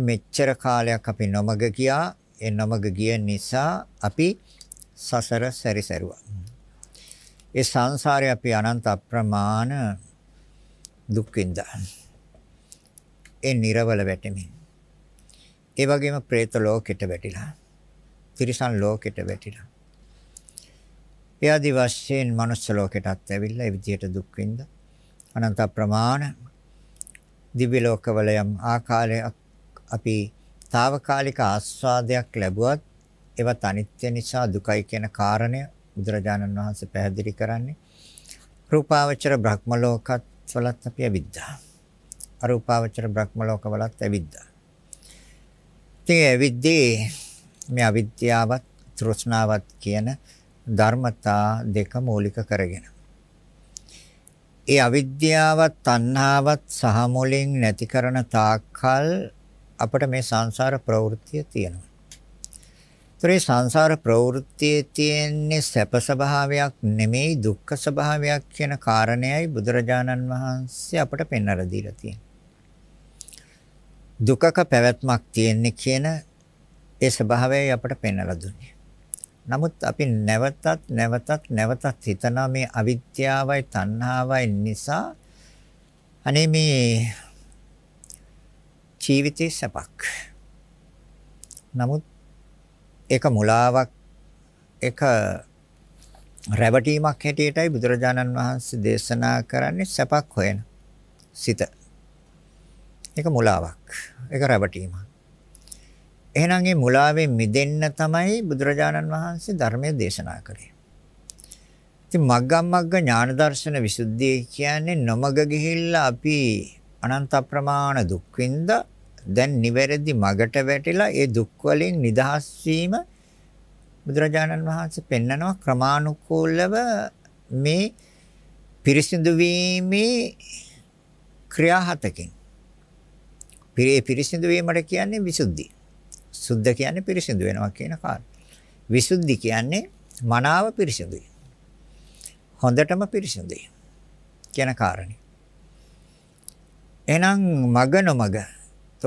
මෙච්චර කාලයක් අපි නොමග ගියා. ඒ නොමග ගිය නිසා අපි සසර සැරිසරුවා. ඒ සංසාරේ අපි අනන්ත අප්‍රමාණ දුක් විඳා. ඒ නිර්වල වැටෙමින්. ඒ වගේම പ്രേත ලෝකෙට වැටිලා. තිරිසන් ලෝකෙට වැටිලා. ඒ আদি වශයෙන් මනුස්ස ලෝකෙටත් ඇවිල්ලා ඒ විදිහට දුක් විඳා. අනන්ත අප්‍රමාණ දිව්‍ය ලෝකවල යම් ආකාරයක් අපි తాවකාලික ආස්වාදයක් ලැබුවත් ඒවත් අනිත්‍ය නිසා දුකයි කියන කාරණය බුදුරජාණන් වහන්සේ පැහැදිලි කරන්නේ රූපාවචර බ්‍රහ්මලෝකත් වලත් අපි ඇවිද්දා අරූපාවචර බ්‍රහ්මලෝක වලත් ඇවිද්දා ඉතින් ඇවිද්දී මේ අවිද්‍යාවත් තෘෂ්ණාවත් කියන ධර්මතා දෙක මූලික කරගෙන. ඒ අවිද්‍යාවත් තණ්හාවත් සහ මුලින් නැති කරන තාක්කල් අපිට මේ සංසාර ප්‍රවෘත්තිය තියෙනවා. ඒතරේ සංසාර ප්‍රවෘත්තියේ තියෙන්නේ සැප ස්වභාවයක් නෙමෙයි දුක්ඛ ස්වභාවයක් කියන කාරණයයි බුදුරජාණන් වහන්සේ අපට පෙන්වලා දීලා තියෙන්නේ. දුකක පැවැත්මක් තියෙන්නේ කියන ඒ ස්වභාවයයි අපට පෙන්වලා දුන්නේ. නමුත් අපි නැවතත් නැවතත් නැවතත් හිතන මේ අවිද්‍යාවයි තණ්හාවයි නිසා අනේ මේ ජීවිතයේ සැපක්. නමුත් ඒක මුලාවක් ඒක රැවටීමක් හැටියටයි බුදුරජාණන් වහන්සේ දේශනා කරන්නේ සැපක් හොයන සිත. ඒක මුලාවක්. ඒක රැවටීමක්. එහෙනම් මේ මුලාවෙන් මිදෙන්න තමයි බුදුරජාණන් වහන්සේ ධර්මයේ දේශනා කරේ. ඉතින් මග්ගම් මග්ග ඥාන දර්ශන විසුද්ධිය කියන්නේ නොමග ගිහිල්ලා අපි අනන්ත අප්‍රමාණ දුක් විඳා දැන් නිවැරදි මගට වැටිලා ඒ දුක් වලින් නිදහස් වීම බුදුරජාණන් වහන්සේ පෙන්නනවා ක්‍රමානුකූලව මේ පිරිසිදු වීමේ ක්‍රියා හතකින්. පිරේ පිරිසිදු වීමට කියන්නේ විසුද්ධි. සුද්ධ කියන්නේ පිරිසිදු වෙනවා කියන කාරණා. විසුද්ධි කියන්නේ මනාව පිරිසිදුයි. හොඳටම පිරිසිදුයි කියන කාරණේ. එහෙනම් මග නොමග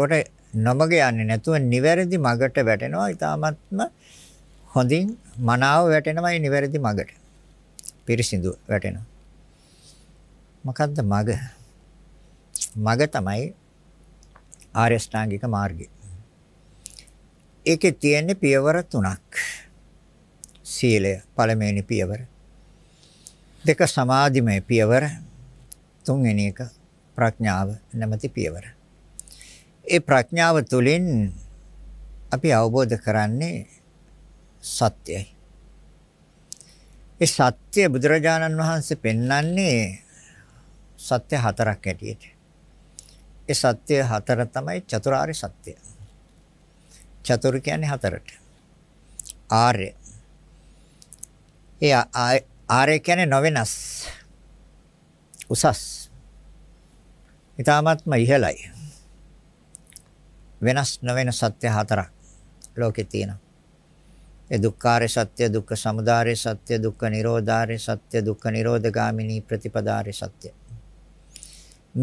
එතකොට නොමග යන්නේ නැතුව නිවැරදි මගට වැටෙනවා. ඊටාත්ම හොඳින් මනාව වැටෙනවායි නිවැරදි මගට. පිරිසිදු වැටෙනවා. මොකද්ද මග? මග තමයි ආර්ය ශ්‍රාංගික මාර්ගය. ඒකේ තියෙන පියවර තුනක්. සීලය පළමුවෙනි පියවර. දෙක සමාධිමය පියවර. තුන්වෙනි එක ප්‍රඥාව නැමැති පියවර. ඒ ප්‍රඥාව තුළින් අපි අවබෝධ කරන්නේ සත්‍යයි. ඒ සත්‍ය බුදුරජාණන් වහන්සේ පෙන්වන්නේ සත්‍ය හතරක් ඇටියෙට. ඒ සත්‍ය හතර තමයි චතුරාර්ය සත්‍ය. චතුර කියන්නේ හතරට. ආර්ය. ඒ ආර්ය කියන්නේ නොවෙනස්. උසස්. ඊටාත්ම ඉහළයි. වෙනස් නොවන සත්‍ය හතරක් ලෝකේ තියෙනවා. ඒ දුක්ඛාරය සත්‍ය, දුක්ඛ සමුදාය සත්‍ය, දුක්ඛ නිරෝධාරය සත්‍ය, දුක්ඛ නිරෝධගාමිනී ප්‍රතිපදාරය සත්‍ය.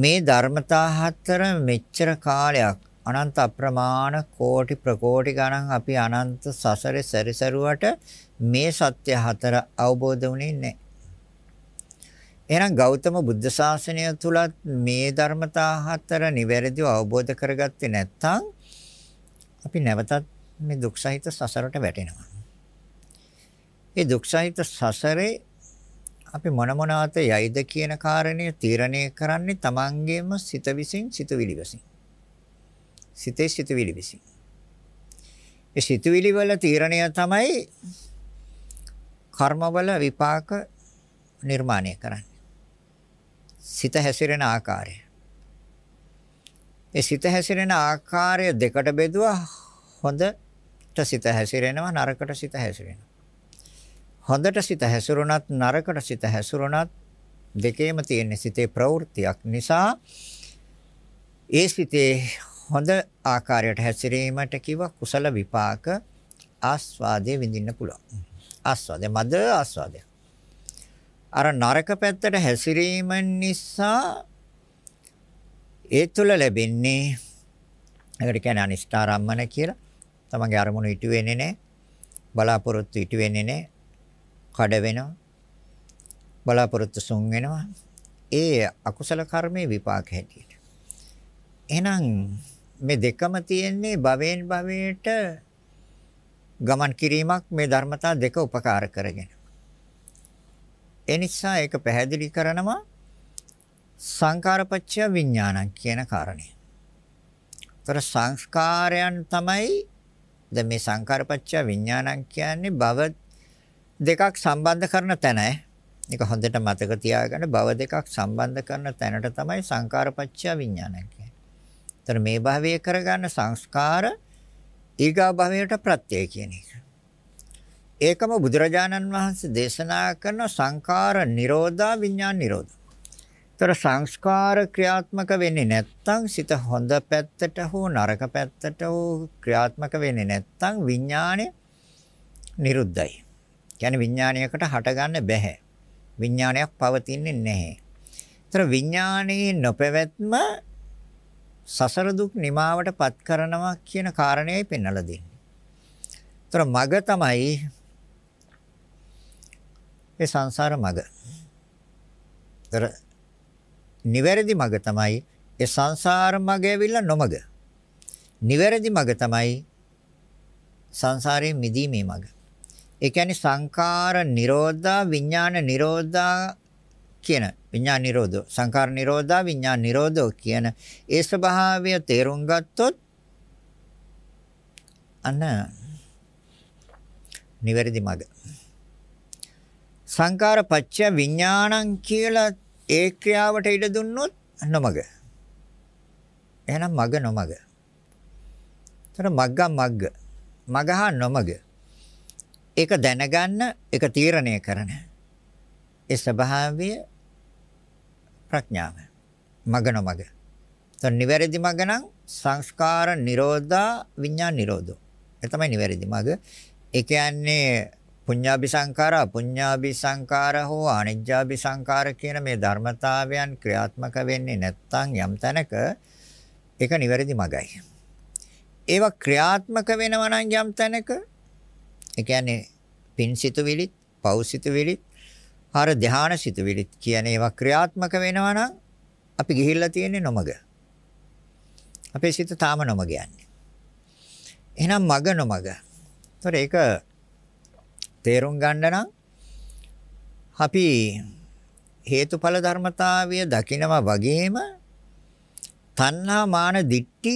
මේ ධර්මතා හතර මෙච්චර කාලයක් අනන්ත අප්‍රමාණ කෝටි ප්‍රකෝටි ගණන් අපි අනන්ත සසරේ සැරිසරුවට මේ සත්‍ය හතර අවබෝධ වුණේ නැහැ. එහෙනම් ගෞතම බුද්ධ ශාසනය තුලත් මේ ධර්මතා හතර නිවැරදිව අවබෝධ කරගත්තේ නැත්නම් අපි නැවතත් මේ දුක් සහිත සසරට වැටෙනවා. ඒ දුක් සහිත සසරේ අපි මොන මොනාත යයිද කියන කාරණය තීරණය කරන්නේ Tamangeම සිත විසින් සිතුවිලි විසින්. සිතේ සිතුවිලි විසින්. ඒ සිතුවිලි වල තීරණය තමයි කර්මවල විපාක නිර්මාණය කරන්නේ. සිත හැසිරෙන ආකාරය. ඒ සිත හැසිරෙන ආකාරය දෙකට බෙදුවා හොඳට සිත හැසිරෙනවා නරකට සිත හැසිරෙනවා. හොඳට සිත හැසිරුණත් නරකට සිත හැසිරුණත් දෙකේම තියෙන සිතේ ප්‍රවෘත්තියක් නිසා ඒ සිතේ හොඳ ආකාරයට හැසිරීමට කිව කුසල විපාක ආස්වාදයේ විඳින්න පුළුවන්. ආස්වාදයේ මද ආස්වාදයක්. අර නරක පැත්තට හැසිරීම නිසා ඒ තුල ලැබෙන්නේ ඒකට කියන්නේ අනිෂ්ඨාරම්මන කියලා. තමන්ගේ අරමුණු ඉටු වෙන්නේ නැහැ. බලාපොරොත්තු ඉටු වෙන්නේ නැහැ. කඩ වෙනවා. බලාපොරොත්තු සුන් වෙනවා. ඒ අකුසල කර්මේ විපාක හැටියට. එහෙනම් මේ දෙකම තියෙන්නේ භවෙන් භවයට ගමන් කිරීමක් මේ ධර්මතා දෙක උපකාර කරගෙන. ඒ නිසා ඒක පැහැදිලි කරනවා සංකාරපච්චය විඥානං කියන කාරණය. ඒතර සංස්කාරයන් තමයි දැන් මේ සංකාරපච්චය විඥානං කියන්නේ භව දෙකක් සම්බන්ධ කරන තැන. ඒක හොඳට මතක තියාගන්න භව දෙකක් සම්බන්ධ කරන තැනට තමයි සංකාරපච්චය විඥානං කියන්නේ. ඒතර මේ භවයේ කරගන්න සංස්කාර ඊගා භවයට ප්‍රත්‍යය කියන එක. ඒකම බුදුරජාණන් වහන්සේ දේශනා කරන සංඛාර නිරෝධා විඥාන නිරෝධ. ඒතර සංස්කාර ක්‍රියාත්මක වෙන්නේ නැත්නම් සිත හොඳ පැත්තට හෝ නරක පැත්තට හෝ ක්‍රියාත්මක වෙන්නේ නැත්නම් විඥානය නිරුද්ධයි. කියන්නේ විඥානයකට හටගන්න බැහැ. විඥානයක් පවතින්නේ නැහැ. ඒතර විඥානයේ නොපැවැත්ම සසර දුක් නිමාවටපත් කරනවා කියන කාරණේයි පෙන්වලා දෙන්නේ. ඒතර මග තමයි ඒ සංසාර මග. ඒතර නිවැරදි මග තමයි ඒ සංසාර මග ඇවිල්ලා නොමග. නිවැරදි මග තමයි සංසාරයෙන් මිදීමේ මග. ඒ කියන්නේ සංකාර නිරෝධා විඥාන නිරෝධා කියන විඥාන නිරෝධෝ සංකාර නිරෝධා විඥාන නිරෝධෝ කියන ඒ ස්වභාවය තේරුම් ගත්තොත් අන්න නිවැරදි මඟ සංකාර පච්චය විඥානං කියලා ඒ ක්‍රියාවට ඉඩ දුන්නොත් නොමග. එහෙනම් මග නොමග. ඒතර මග්ග මග්ග. මග හා නොමග. ඒක දැනගන්න, ඒක තීරණය කරන. ඒ ස්වභාවය ප්‍රඥාව. මග නොමග. ඒතර නිවැරදි මග නම් සංස්කාර නිරෝධා විඥාන නිරෝධෝ. ඒ තමයි නිවැරදි මග. ඒ කියන්නේ පුඤ්ඤාභි සංඛාර අපුඤ්ඤාභි සංඛාර හෝ අනිජ්ජාභි සංඛාර කියන මේ ධර්මතාවයන් ක්‍රියාත්මක වෙන්නේ නැත්නම් යම් තැනක ඒක නිවැරදි මගයි. ඒවා ක්‍රියාත්මක වෙනවා නම් යම් තැනක ඒ කියන්නේ පින්සිතුවිලිත් පෞසිතුවිලිත් හර ධානාසිතුවිලිත් කියන ඒවා ක්‍රියාත්මක වෙනවා නම් අපි ගිහිල්ලා තියෙන්නේ නොමග. අපේ සිත තාම නොමග යන්නේ. එහෙනම් මග නොමග. ඒතර ඒක තේරුම් ගන්න නම් අපි හේතුඵල ධර්මතාවය දකිනවා වගේම තණ්හා මාන දිට්ටි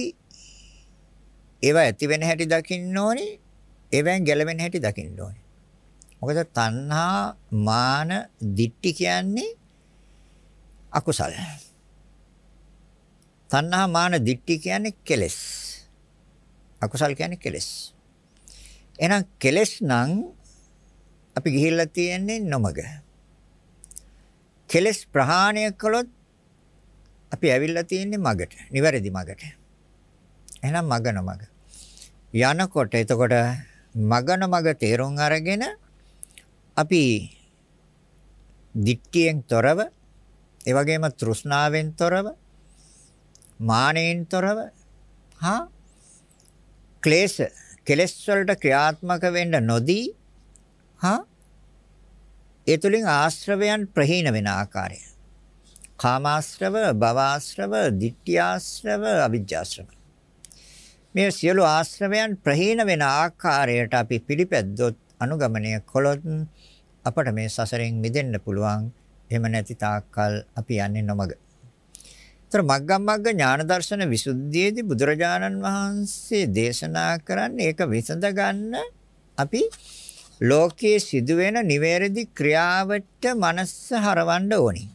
ඒවා ඇති වෙන හැටි දකින්න ඕනේ ඒවෙන් ගැලවෙන හැටි දකින්න ඕනේ මොකද තණ්හා මාන දිට්ටි කියන්නේ අකුසල තණ්හා මාන දිට්ටි කියන්නේ කෙලෙස් අකුසල් කියන්නේ කෙලෙස් එහෙනම් කෙලෙස් නම් අපි ගිහිල්ලා තියෙන්නේ නොමග. කෙලස් ප්‍රහාණය කළොත් අපි ඇවිල්ලා තියෙන්නේ මගට, නිවැරදි මගට. එහෙනම් මග නොමග. යනකොට එතකොට මග නොමග තේරුම් අරගෙන අපි දික්කියෙන් තොරව ඒ වගේම තෘෂ්ණාවෙන් තොරව මානෙන් තොරව හා ක්ලේශ කෙලස් වලට ක්‍රියාත්මක වෙන්න නොදී හා ඒ තුලින් ආශ්‍රවයන් ප්‍රහීන වෙන ආකාරය. කාමාශ්‍රව, භවආශ්‍රව, ditthියාශ්‍රව, අවිජ්ජාශ්‍රව. මේ සියලු ආශ්‍රවයන් ප්‍රහීන වෙන ආකාරයට අපි පිළිපැද්දොත් අනුගමනය කළොත් අපට මේ සසරෙන් මිදෙන්න පුළුවන්. එහෙම නැති තාක්කල් අපි යන්නේ නොමග. ତර මග්ගම් මග්ග ඥාන දර්ශන විසුද්ධියේදී බුදුරජාණන් වහන්සේ දේශනා කරන්නේ ඒක විසඳ ගන්න අපි ලෝකයේ සිදුවෙන නිවැරදි ක්‍රියාවට මනස හරවන්න ඕනි.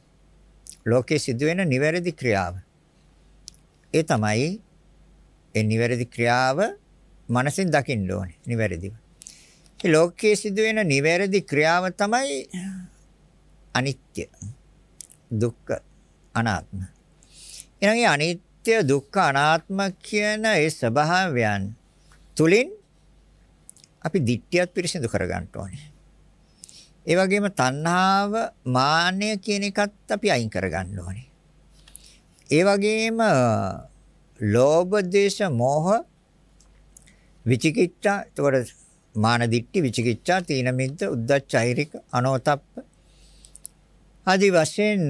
ලෝකයේ සිදුවෙන නිවැරදි ක්‍රියාව. ඒ තමයි ඒ නිවැරදි ක්‍රියාව මනසින් දකින්න ඕනේ නිවැරදිව. ඒ ලෝකයේ සිදුවෙන නිවැරදි ක්‍රියාව තමයි අනිත්‍ය, දුක්ඛ, අනාත්ම. එනගේ අනිත්‍ය, දුක්ඛ, අනාත්ම කියන ඒ ස්වභාවයන් තුලින් අපි ධිට්ඨියත් පිරිසිදු කරගන්න ඕනේ. ඒ වගේම තණ්හාව, මාන්නය කියන එකත් අපි අයින් කරගන්න ඕනේ. ඒ වගේම ලෝභ, දේශ, මෝහ, විචිකිච්ඡා, එතකොට මාන දිට්ඨි, විචිකිච්ඡා, තීන මිද්ද, උද්ධච්ච, අහිරික, අනෝතප්ප ආදී වශයෙන්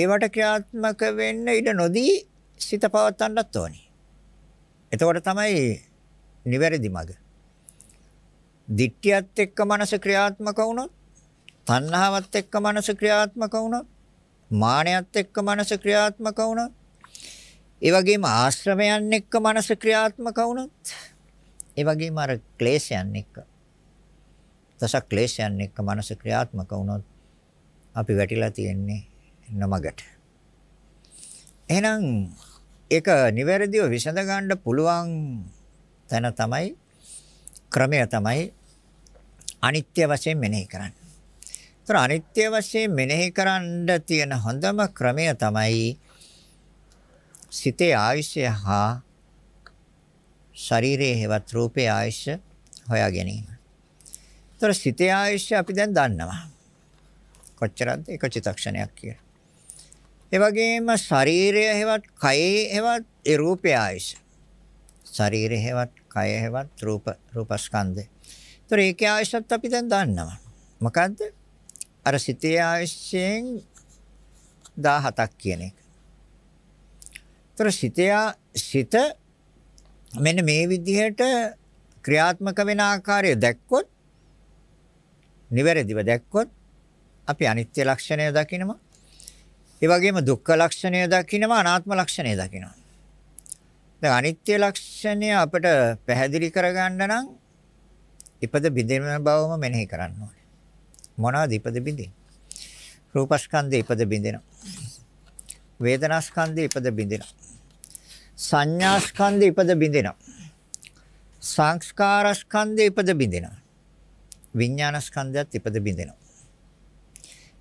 ඒවට ක්‍රියාත්මක වෙන්න ඉඩ නොදී සිත පවත්වන්නත් ඕනේ. එතකොට තමයි නිවැරදි මඟ. දිට්ඨියත් එක්ක මනස ක්‍රියාත්මක වුණොත්, තණ්හාවත් එක්ක මනස ක්‍රියාත්මක වුණොත්, මානයත් එක්ක මනස ක්‍රියාත්මක වුණොත්, ඒ වගේම ආශ්‍රමයන් එක්ක මනස ක්‍රියාත්මක වුණොත්, ඒ වගේම අර ක්ලේශයන් එක්ක දස ක්ලේශයන් එක්ක මනස ක්‍රියාත්මක වුණොත් අපි වැටිලා තියෙන්නේ නමකට. එහෙනම් ඒක නිවැරදිව විසඳ ගන්න පුළුවන් තැන තමයි ක්‍රමය තමයි අනිත්‍ය වශයෙන් මෙනෙහි කරන්න. ඒතර අනිත්‍ය වශයෙන් මෙනෙහි කරන්න තියෙන හොඳම ක්‍රමය තමයි සිතේ ආයුෂය හා ශරීරයේ හෙවත් රූපේ ආයුෂ හොයා ගැනීම. ඒතර සිතේ ආයුෂ අපි දැන් දන්නවා. කොච්චරද එක චිතක්ෂණයක් කියලා. ඒ වගේම ශරීරය හෙවත් කයේ හෙවත් ඒ රූපය ආයස. ශරීරය හෙවත් කය හැවත් රූප රූපස්කන්ධය. ඒතර ඒකේ ආයශත් අපි දැන් දන්නවා. මොකද්ද? අර සිතේ ආයශයෙන් 17ක් කියන එක. ඒතර සිතය සිත මෙන්න මේ විදිහට ක්‍රියාත්මක වෙන ආකාරය දැක්කොත් නිවැරදිව දැක්කොත් අපි අනිත්‍ය ලක්ෂණය දකිනවා. ඒ වගේම දුක්ඛ ලක්ෂණය දකිනවා අනාත්ම ලක්ෂණය දකිනවා. දැන් අනිත්‍ය ලක්ෂණය අපිට පැහැදිලි කරගන්න නම් ඉපද බිඳින බවම මෙනෙහි කරන්න ඕනේ. මොනවද ඉපද බිඳින? රූපස්කන්ධය ඉපද බිඳිනවා. වේදනාස්කන්ධය ඉපද බිඳිනවා. සංඥාස්කන්ධය ඉපද බිඳිනවා. සංස්කාරස්කන්ධය ඉපද බිඳිනවා. විඥානස්කන්ධයත් ඉපද බිඳිනවා.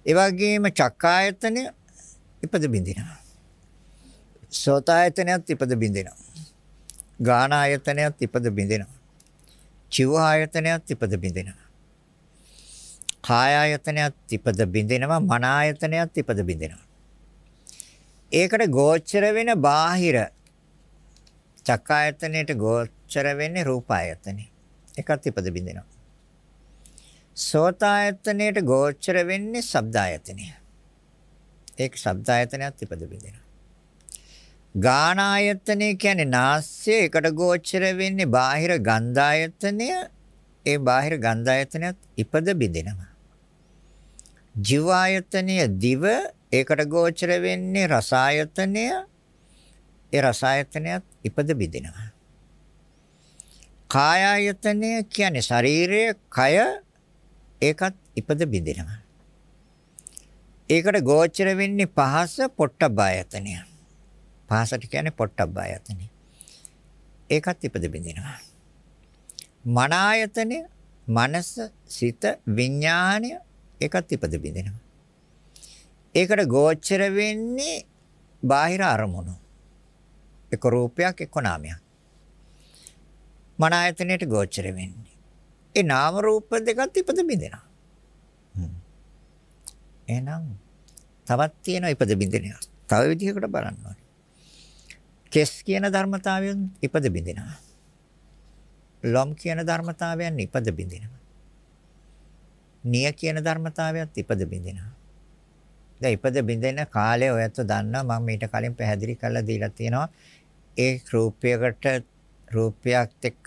ඒ වගේම චක්කායතනය ඉපද බිඳිනවා. සෝතායතනයත් ඉපද බිඳිනවා. ගාන ආයතනයත් ඉපද බිඳිනවා. චිව ආයතනයත් ඉපද බිඳිනවා. කාය ආයතනයත් ඉපද බිඳිනවා. මන ආයතනයත් ඉපද බිඳිනවා. ඒකට ගෝචර වෙන බාහිර චක්ක ආයතනයට ගෝචර වෙන්නේ රූප ආයතනේ. ඒකත් ඉපද බිඳිනවා. සෝත ආයතනයට ගෝචර වෙන්නේ ශබ්ද ආයතනය. ඒක ශබ්ද ආයතනයත් ඉපද බිඳිනවා. ගාන ආයතනය කියන්නේ නාස්‍ය එකට ගෝචර වෙන්නේ බාහිර ගන්ධ ආයතනය ඒ බාහිර ගන්ධ ආයතනයත් ඉපද බිඳිනවා ජීව ආයතනය දිව ඒකට ගෝචර වෙන්නේ රස ආයතනය ඒ රස ආයතනයත් ඉපද බිඳිනවා කාය ආයතනය කියන්නේ ශරීරය කය ඒකත් ඉපද බිඳිනවා ඒකට ගෝචර වෙන්නේ පහස පොට්ටබ ආයතනයයි පාසට කියන්නේ පොට්ටබ්බ ආයතනේ. ඒකත් ඉපද බින්දිනවා. මන ආයතනේ මනස සිත විඥාණය ඒකත් ඉපද බින්දිනවා. ඒකට ගෝචර වෙන්නේ බාහිර අරමුණු. එක රූපයක් එක්ක නාමයක්. මන ආයතනයට ගෝචර වෙන්නේ. ඒ නාම රූප දෙකත් ඉපද බින්දෙනවා. එහෙනම් තවත් තියෙන ඉපද බින්දෙනවා. තව විදිහකට බලන්න ඕනේ. කෙස් කියන ධර්මතාවයෙන් ඉපද බිඳිනවා. ලොම් කියන ධර්මතාවයෙන් ඉපද බිඳිනවා. නිය කියන ධර්මතාවයත් ඉපද බිඳිනවා. දැන් ඉපද බිඳෙන කාලය ඔයත් දන්නවා මම ඊට කලින් පැහැදිලි කරලා දීලා තියෙනවා. ඒ රූපයකට රූපයක් එක්ක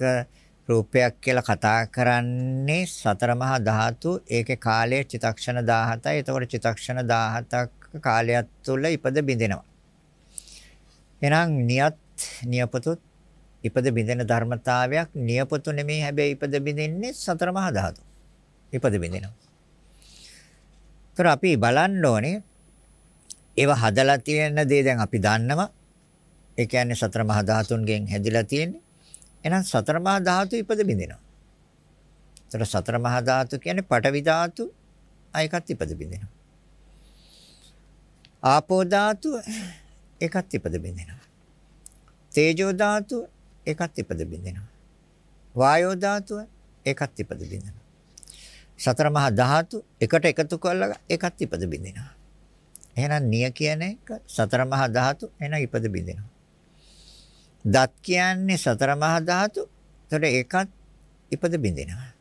රූපයක් කියලා කතා කරන්නේ සතර මහා ධාතු ඒකේ කාලය චිතක්ෂණ 17යි. එතකොට චිතක්ෂණ 17ක කාලයක් තුල ඉපද බිඳිනවා. එහෙනම් නියත් නියපොතුත් ඉපද බිඳෙන ධර්මතාවයක් නියපොතු නෙමෙයි හැබැයි ඉපද බිඳෙන්නේ සතර මහා ධාතු. ඉපද බිඳෙනවා. ඒතර අපි බලන්න ඕනේ ඒව හදලා තියෙන දේ දැන් අපි දන්නවා. ඒ කියන්නේ සතර මහා ධාතුන්ගෙන් හැදිලා තියෙන්නේ. එහෙනම් සතර මහා ධාතු ඉපද බිඳෙනවා. ඒතර සතර මහා ධාතු කියන්නේ පඨවි ධාතු අයකත් ඉපද බිඳෙනවා. ආපෝ ධාතු ඒකත් ඉපද බින්දෙනවා. තේජෝ ධාතුව ඒකත් ඉපද බින්දෙනවා. වායෝ ධාතුව ඒකත් ඉපද බින්දෙනවා. සතර මහා ධාතු එකට එකතු කරලා ඒකත් ඉපද බින්දෙනවා. එහෙනම් නිය කියන එක සතර මහා ධාතු එහෙනම් ඉපද බින්දෙනවා. දත් කියන්නේ සතර මහා ධාතු. එතකොට ඒකත් ඉපද බින්දෙනවා.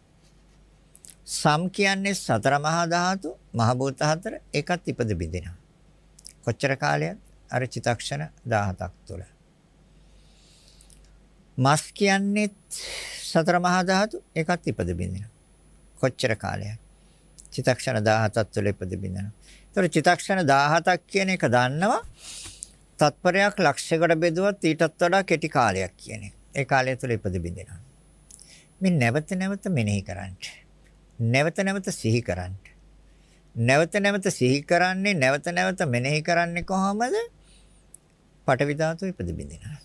සම් කියන්නේ සතර මහා ධාතු, මහ භූත හතර, ඒකත් ඉපද බින්දෙනවා. කොච්චර කාලයක්ද? අර චිතක්ෂණ 17ක් තුළ. මස් කියන්නේ සතර මහා ධාතු ඒකත් ඉපද බින්දිනවා. කොච්චර කාලයක්? චිතක්ෂණ 17ක් තුළ ඉපද බින්දිනවා. ඒතර චිතක්ෂණ 17ක් කියන එක දන්නවා. තත්පරයක් ලක්ෂයකට බෙදුවත් ඊටත් වඩා කෙටි කාලයක් කියන එක. ඒ කාලය තුළ ඉපද බින්දිනවා. මේ නැවත නැවත මෙනෙහි කරන්න. නැවත නැවත සිහි කරන්න. නැවත නැවත සිහි කරන්නේ නැවත නැවත මෙනෙහි කරන්නේ කොහොමද? පඨවි ධාතුව ඉපද බින්දිනවා.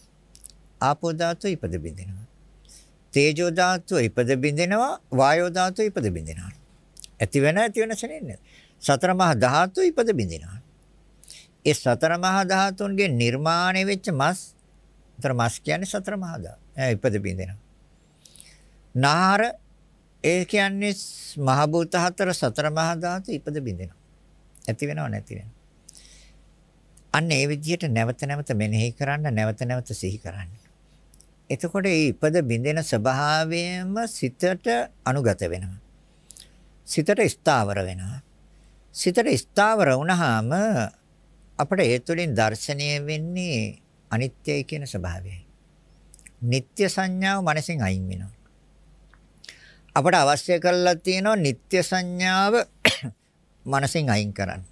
ආපෝ ධාතුව ඉපද බින්දිනවා. තේජෝ ධාතුව ඉපද බින්දිනවා. වායෝ ධාතුව ඉපද බින්දිනවා. ඇති වෙන ඇති වෙන සෙනෙන්නේ. සතර මහා ධාතු ඉපද බින්දිනවා. ඒ සතර මහා ධාතුන්ගේ නිර්මාණය වෙච්ච මස් අතර මස් කියන්නේ සතර මහා ධාතු ඉපද බින්දිනවා. නාර ඒ කියන්නේ මහ භූත හතර සතර මහා ධාතු ඉපද බින්දිනවා. ඇති වෙනව නැති වෙනව. අන්න ඒ විදිහට නැවත නැවත මෙනෙහි කරන්න නැවත නැවත සිහි කරන්න. එතකොට මේ ඉපද බිඳෙන ස්වභාවයම සිතට අනුගත වෙනවා. සිතට ස්ථාවර වෙනවා. සිතට ස්ථාවර වුණාම අපිට ඒ තුළින් දැర్శණය වෙන්නේ අනිත්‍යයි කියන ස්වභාවයයි. නিত্য සංඥාව මනසෙන් අයින් වෙනවා. අපට අවශ්‍ය කරලා තියෙනවා නিত্য සංඥාව මනසෙන් අයින් කරන්න.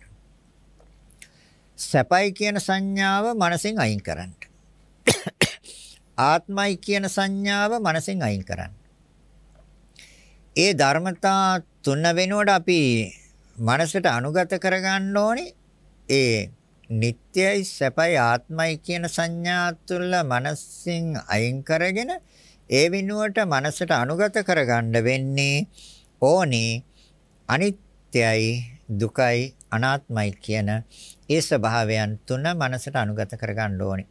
සැපයි කියන සංඥාව මනසෙන් අයින් කරන්න. ආත්මයි කියන සංඥාව මනසෙන් අයින් කරන්න. ඒ ධර්මතා තුන වෙනුවට අපි මනසට අනුගත කරගන්න ඕනේ ඒ නිට්යයි සැපයි ආත්මයි කියන සංඥා තුළ මනසින් අයින් කරගෙන ඒ වෙනුවට මනසට අනුගත කරගන්න වෙන්නේ ඕනේ අනිත්‍යයි දුකයි අනාත්මයි කියන ඒ ස්වභාවයන් තුන මනසට අනුගත කරගන්න ඕනේ.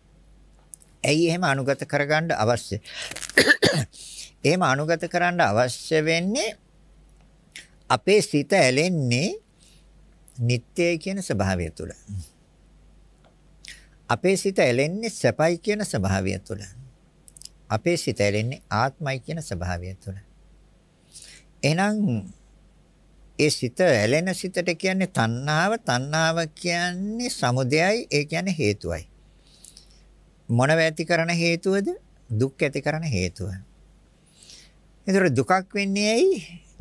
ඇයි එහෙම අනුගත කරගන්න අවශ්‍ය? එහෙම අනුගත කරන්න අවශ්‍ය වෙන්නේ අපේ සිත ඇලෙන්නේ නිත්‍යයි කියන ස්වභාවය තුළ. අපේ සිත ඇලෙන්නේ සැපයි කියන ස්වභාවය තුළ. අපේ සිත ඇලෙන්නේ ආත්මයි කියන ස්වභාවය තුළ. එහෙනම් ඒ සිත ඇලෙන සිතට කියන්නේ තණ්හාව. තණ්හාව කියන්නේ සමුදයයි. ඒ කියන්නේ හේතුවයි. මොනව ඇති කරන හේතුවද? දුක් ඇති කරන හේතුව. ඒතර දුකක් වෙන්නේ ඇයි?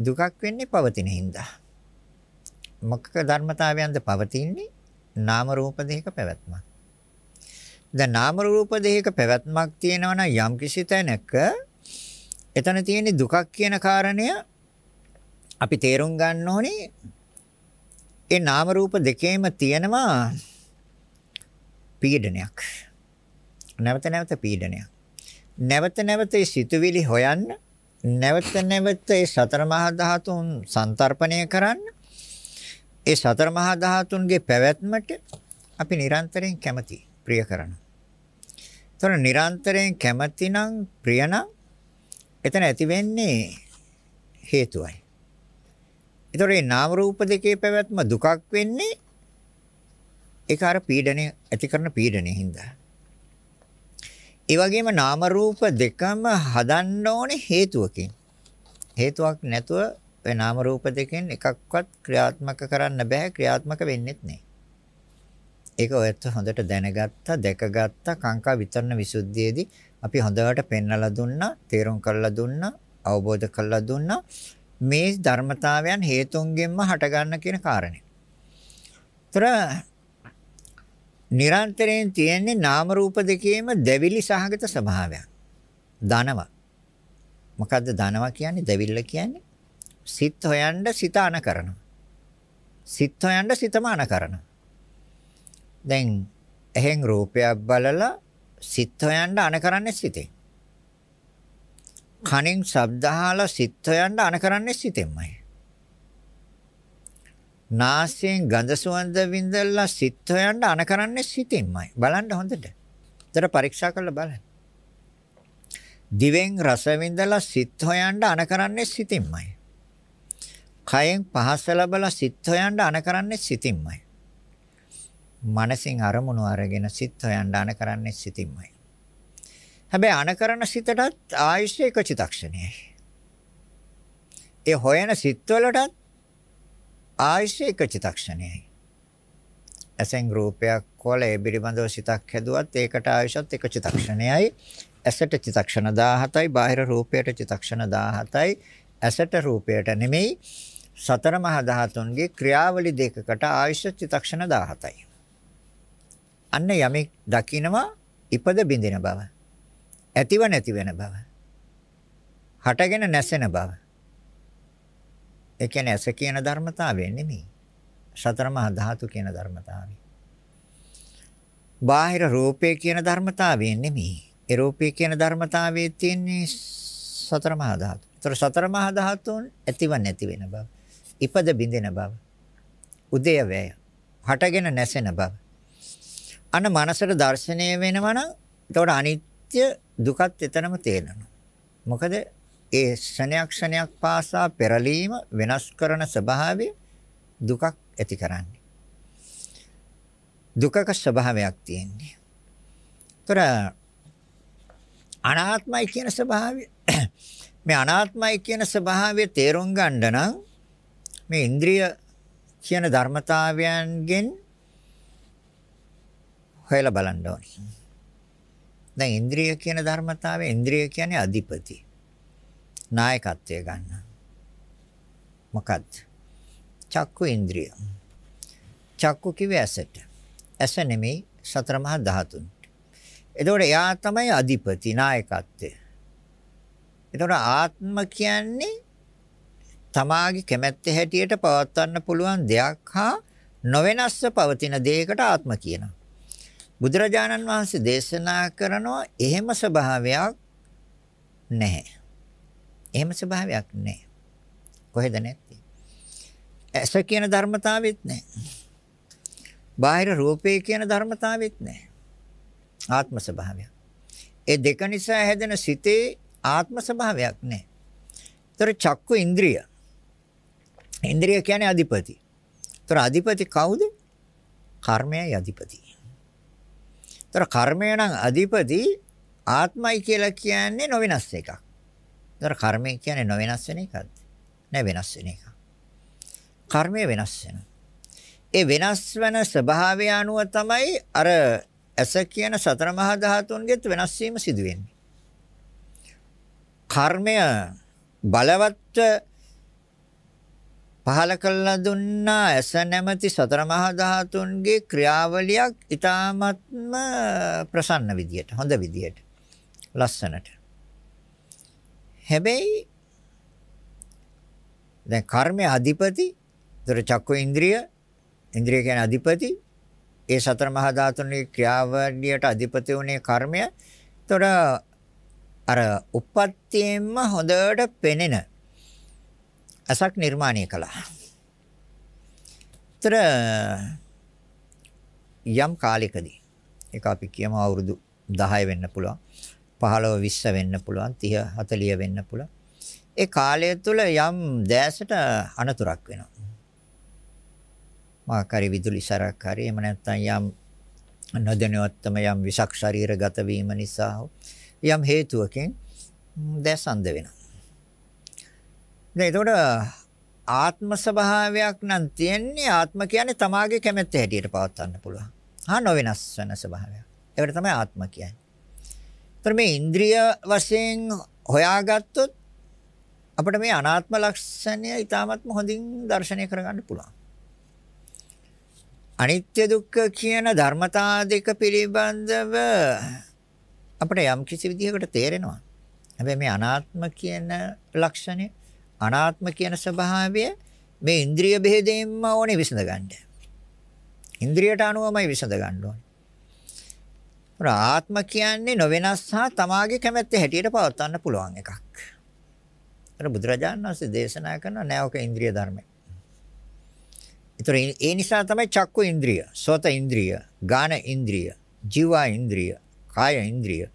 දුකක් වෙන්නේ පවතින හින්දා. මොකක ධර්මතාවයන්ද පවතින්නේ? නාම රූප දෙක පැවැත්මක්. දැන් නාම රූප දෙක පැවැත්මක් තියෙනවා නම් යම් කිසි තැනක එතන තියෙන දුකක් කියන කාරණය අපි තේරුම් ගන්න ඕනේ ඒ නාම රූප දෙකේම තියෙනවා පීඩනයක්. නැවත නැවත පීඩනයක්. නැවත නැවත ඒ සිතුවිලි හොයන්න, නැවත නැවත ඒ සතර මහා ධාතුන් සංතරපණය කරන්න, ඒ සතර මහා ධාතුන්ගේ පැවැත්මට අපි නිරන්තරයෙන් කැමති, ප්‍රිය කරනවා. ඒතර නිරන්තරයෙන් කැමති නම්, ප්‍රිය නම් එතන ඇති වෙන්නේ හේතුවයි. ඒතකොට මේ නාම රූප දෙකේ පැවැත්ම දුකක් වෙන්නේ ඒක අර පීඩණය ඇති කරන පීඩණය හින්දා. ඒ වගේම නාම රූප දෙකම හදන්න ඕනේ හේතුවකින්. හේතුවක් නැතුව ඒ නාම රූප දෙකෙන් එකක්වත් ක්‍රියාත්මක කරන්න බෑ ක්‍රියාත්මක වෙන්නෙත් නෑ. ඒක ඔයත් හොඳට දැනගත්තා, දැකගත්තා කාංකා විතරන විසුද්ධියේදී අපි හොඳට පෙන්වලා දුන්නා, තේරුම් කරලා දුන්නා, අවබෝධ කරලා දුන්නා. මේ ධර්මතාවයන් හේතුන්ගෙන්ම හටගන්න කියන කාරණය. ତර නිරන්තරයෙන් තියෙන්නේ නාම රූප දෙකේම දැවිලි සහගත ස්වභාවයක්. ධනව. මොකද්ද ධනව කියන්නේ? දැවිල්ල කියන්නේ සිත් හොයන්න සිත අන කරනවා. සිත් හොයන්න සිතම අන කරනවා. දැන් එහෙන් රූපයක් බලලා සිත් හොයන්න අන කරන්නේ සිතේ. කනෙන් ශබ්ද අහලා සිත් හොයන්න අන කරන්නේ සිතෙන්මයි. නාසයෙන් ගඳ සුවඳ විඳලා සිත් හොයන්න අන කරන්නේ සිතින්මයි. බලන්න හොඳට. උතර පරීක්ෂා කරලා බලන්න. දිවෙන් රස විඳලා සිත් හොයන්න අන කරන්නේ සිතින්මයි. කයෙන් පහස ලැබලා සිත් හොයන්න අන කරන්නේ සිතින්මයි. මනසින් අරමුණු අරගෙන සිත් හොයන්න අන කරන්නේ සිතින්මයි. හැබැයි අනකරන සිතටත් ආයශ්‍ය එක චිතක්ෂණයයි. ඒ හොයන සිත්වලටත් ආයශ්‍ය එක චිතක්ෂණයයි. ඇසෙන් රූපයක් කොලේ බිරිබඳව සිතක් හැදුවත් ඒකට ආයශත් එක චිතක්ෂණයයි. ඇසට චිතක්ෂණ 17යි, බාහිර රූපයට චිතක්ෂණ 17යි. ඇසට රූපයට නෙමෙයි සතර මහා ධාතුන්ගේ ක්‍රියාවලි දෙකකට ආයශ්‍ය චිතක්ෂණ 17යි. අන්න යමෙක් දකිනවා ඉපද බිඳින බව. ඇතිව නැති වෙන බව. හටගෙන නැසෙන බව. ඒ කියන්නේ ඇස කියන ධර්මතාවය නෙමෙයි. සතර මහා ධාතු කියන ධර්මතාවය. බාහිර රූපය කියන ධර්මතාවය නෙමෙයි. ඒ රූපය කියන ධර්මතාවයේ තියෙන්නේ සතර මහා ධාතු. ඒතර සතර මහා ධාතුන් ඇතිව නැති වෙන බව. ඉපද බිඳෙන බව. උදය වේය. හටගෙන නැසෙන බව. අන මනසට දර්ශනය වෙනවා නම් එතකොට අනිත්‍ය දුකත් එතනම තේනවා. මොකද ඒ ක්ෂණයක් ක්ෂණයක් පාසා පෙරලීම වෙනස් කරන ස්වභාවය දුකක් ඇති කරන්නේ. දුකක ස්වභාවයක් තියෙන්නේ. ඒතර අනාත්මයි කියන ස්වභාවය මේ අනාත්මයි කියන ස්වභාවය තේරුම් ගන්න නම් මේ ඉන්ද්‍රිය කියන ධර්මතාවයන්ගෙන් හොයලා බලන්න ඕනේ. දැන් ඉන්ද්‍රිය කියන ධර්මතාවය ඉන්ද්‍රිය කියන්නේ අධිපති. නායකත්වය ගන්න. මොකක්ද? චක්කු ඉන්ද්‍රිය. චක්කු කිව්වේ ඇසට. ඇස නෙමෙයි සතර මහා ධාතුන්. එතකොට එයා තමයි අධිපති නායකත්වය. එතකොට ආත්ම කියන්නේ තමාගේ කැමැත්ත හැටියට පවත්වන්න පුළුවන් දෙයක් හා නොවෙනස්ව පවතින දෙයකට ආත්ම කියනවා. බුදුරජාණන් වහන්සේ දේශනා කරනවා එහෙම ස්වභාවයක් නැහැ. එහෙම ස්වභාවයක් නැහැ. කොහෙද නැත්තේ? ඇස කියන ධර්මතාවෙත් නැහැ. බාහිර රූපේ කියන ධර්මතාවෙත් නැහැ. ආත්ම ස්වභාවයක්. ඒ දෙක නිසා හැදෙන සිතේ ආත්ම ස්වභාවයක් නැහැ. ඒතර චක්කු ඉන්ද්‍රිය. ඉන්ද්‍රිය කියන්නේ අධිපති. ඒතර අධිපති කවුද? කර්මයයි අධිපති. ඒතර කර්මය නම් අධිපති ආත්මයි කියලා කියන්නේ නොවෙනස් එකක්. ඒතර කර්මය කියන්නේ නොවෙනස් වෙන එකක්ද? නෑ වෙනස් වෙන එකක්. කර්මය වෙනස් වෙනවා. ඒ වෙනස් වෙන ස්වභාවය අනුව තමයි අර ඇස කියන සතර මහා ධාතුන්ගෙත් වෙනස් වීම සිදු වෙන්නේ. කර්මය බලවත්ව පහල කළා දුන්නා ඇස නැමැති සතර මහා ධාතුන්ගේ ක්‍රියාවලියක් ඊ타මත්ම ප්‍රසන්න විදියට හොඳ විදියට ලස්සනට හැබැයි දැන් කර්මයේ අධිපති දර චක්ක ඉන්ද්‍රිය ඉන්ද්‍රිය කියන්නේ අධිපති ඒ සතර මහා ධාතුන්ගේ ක්‍රියාවලියට අධිපති වුණේ කර්මය එතකොට අර උපත්තියෙන්ම හොඳට පෙනෙන ඇසක් නිර්මාණය කළා. ତර යම් කාලයකදී ඒක අපි කියමු අවුරුදු 10 වෙන්න පුළුවන් 15 20 වෙන්න පුළුවන් 30 40 වෙන්න පුළුවන් ඒ කාලය තුල යම් දැසට අනතුරක් වෙනවා මාකාරී විදුලි සරක් හරි එහෙම නැත්නම් යම් නොදැනුවත්වම යම් විසක් ශරීරගත වීම නිසා යම් හේතුවකින් දැසඳ වෙනවා දැන් එතකොට ආත්ම ස්වභාවයක් නම් තියෙන්නේ ආත්ම කියන්නේ තමාගේ කැමැත්ත හැටියට පවත්වන්න පුළුවන්. හා නොවෙනස් වෙන ස්වභාවයක්. ඒකට තමයි ආත්ම කියන්නේ. ඒතර මේ ඉන්ද්‍රිය වශයෙන් හොයාගත්තොත් අපිට මේ අනාත්ම ලක්ෂණය ඊටාත්ම හොඳින් දර්ශනය කරගන්න පුළුවන්. අනිත්‍ය දුක්ඛ කියන ධර්මතා දෙක පිළිබඳව අපිට යම් කිසි විදිහකට තේරෙනවා. හැබැයි මේ අනාත්ම කියන ලක්ෂණය අනාත්ම කියන ස්වභාවය මේ ඉන්ද්‍රිය බෙහෙදෙන්න ඕනේ විසඳ ගන්න. ඉන්ද්‍රියට අනුවමයි විසඳ ගන්න ඕනේ. ආත්ම කියන්නේ නොවෙනස් හා තමාගේ කැමැත්ත හැටියට පවත්වන්න පුළුවන් එකක්. අර බුදුරජාණන් වහන්සේ දේශනා කරන නෑවක ඉන්ද්‍රිය ධර්මය. ඒතර ඒ නිසා තමයි චක්කු ඉන්ද්‍රිය, සෝත ඉන්ද්‍රිය, ගාන ඉන්ද්‍රිය, ජීවා ඉන්ද්‍රිය, කාය ඉන්ද්‍රිය,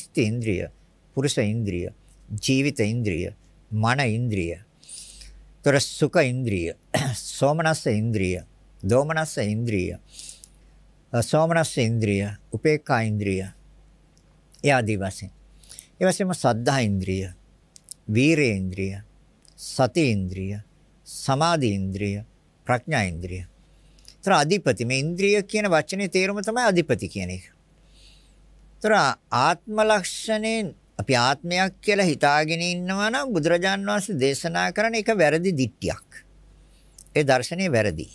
ස්ති ඉන්ද්‍රිය, පුරුෂ ඉන්ද්‍රිය, ජීවිත ඉන්ද්‍රිය මන ඉන්ද්‍රිය. ତොර සුඛ ඉන්ද්‍රිය, සෝමනස්ස ඉන්ද්‍රිය, දෝමනස්ස ඉන්ද්‍රිය, සෝමනස්ස ඉන්ද්‍රිය, උපේක්ඛා ඉන්ද්‍රිය. ඒ ආදී වශයෙන්. ඒ වශයෙන්ම සද්ධා ඉන්ද්‍රිය, වීරේ ඉන්ද්‍රිය, සති ඉන්ද්‍රිය, සමාධි ඉන්ද්‍රිය, ප්‍රඥා ඉන්ද්‍රිය. ඒතර අධිපති මේ ඉන්ද්‍රිය කියන වචනේ තේරුම තමයි අධිපති කියන එක. ඒතර ආත්ම ලක්ෂණේ අපි ආත්මයක් කියලා හිතාගෙන ඉන්නවා නම් බුදුරජාන් වහන්සේ දේශනා කරන එක වැරදි දිට්ටියක්. ඒ දර්ශනය වැරදි.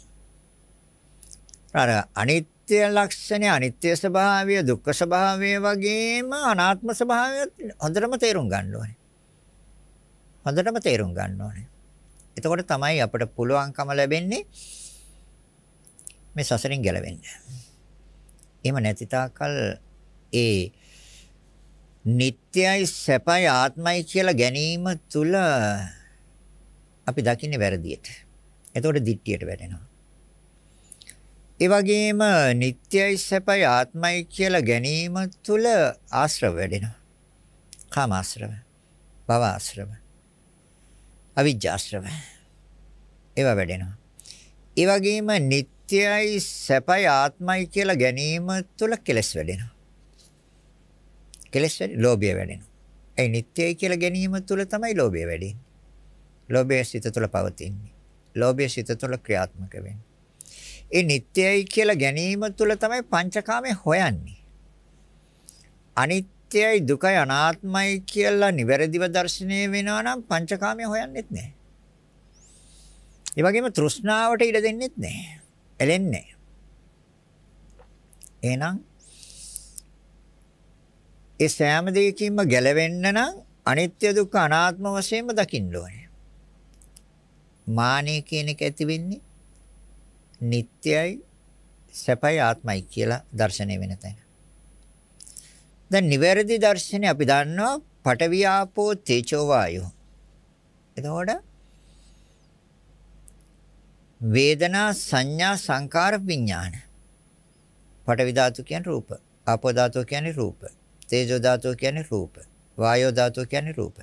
අර අනිත්‍ය ලක්ෂණය, අනිත්‍ය ස්වභාවය, දුක්ඛ ස්වභාවය වගේම අනාත්ම ස්වභාවයත් හොඳටම තේරුම් ගන්න ඕනේ. හොඳටම තේරුම් ගන්න ඕනේ. එතකොට තමයි අපට පුළුවන්කම ලැබෙන්නේ මේ සසරින් ගැලවෙන්න. එහෙම නැති තාකල් ඒ නිට්ටයයි සැපයි ආත්මයි කියලා ගැනීම තුල අපි දකින්නේ වැරදියට. එතකොට දිට්ඨියට වැටෙනවා. ඒ වගේම නිට්ටයයි සැපයි ආත්මයි කියලා ගැනීම තුල ආශ්‍රව වැඩෙනවා. කාම ආශ්‍රව, භව ආශ්‍රව, අවිජ්ජාශ්‍රව. ඒවා වැඩෙනවා. ඒ වගේම නිට්ටයයි සැපයි ආත්මයි කියලා ගැනීම තුල කෙලස් වැඩෙනවා. කෙලස් වැඩි, ලෝභය වැඩෙනවා. ඒ නිත්‍යයි කියලා ගැනීම තුළ තමයි ලෝභය වැඩි ලෝභය සිත තුළ පවතින්නේ. ලෝභය සිත තුළ ක්‍රියාත්මක වෙන්නේ. ඒ නිත්‍යයි කියලා ගැනීම තුළ තමයි පංචකාමය හොයන්නේ. අනිත්‍යයි දුකයි අනාත්මයි කියලා නිවැරදිව දැర్శණය වෙනවා නම් පංචකාමය හොයන්නෙත් නැහැ. ඒ වගේම තෘෂ්ණාවට ඉඩ දෙන්නෙත් නැහැ. එලෙන්නේ. එහෙනම් ඒ සෑම දෙයකින්ම ගැලවෙන්න නම් අනිත්‍ය දුක්ඛ අනාත්ම වශයෙන්ම දකින්න ඕනේ. මානෙ කියන එක ඇති වෙන්නේ නිට්යයි සැපයි ආත්මයි කියලා දර්ශනය වෙන තැන. දැන් නිවැරදි දර්ශනය අපි දන්නවා පටවියාපෝ තේජෝ වායෝ. එතකොට වේදනා සංඥා සංකාර විඥාන. පටවි ධාතු කියන්නේ රූප. ආපෝ ධාතු කියන්නේ රූප. තේජෝ ධාතුව කියන්නේ රූප. වායෝ ධාතුව කියන්නේ රූප.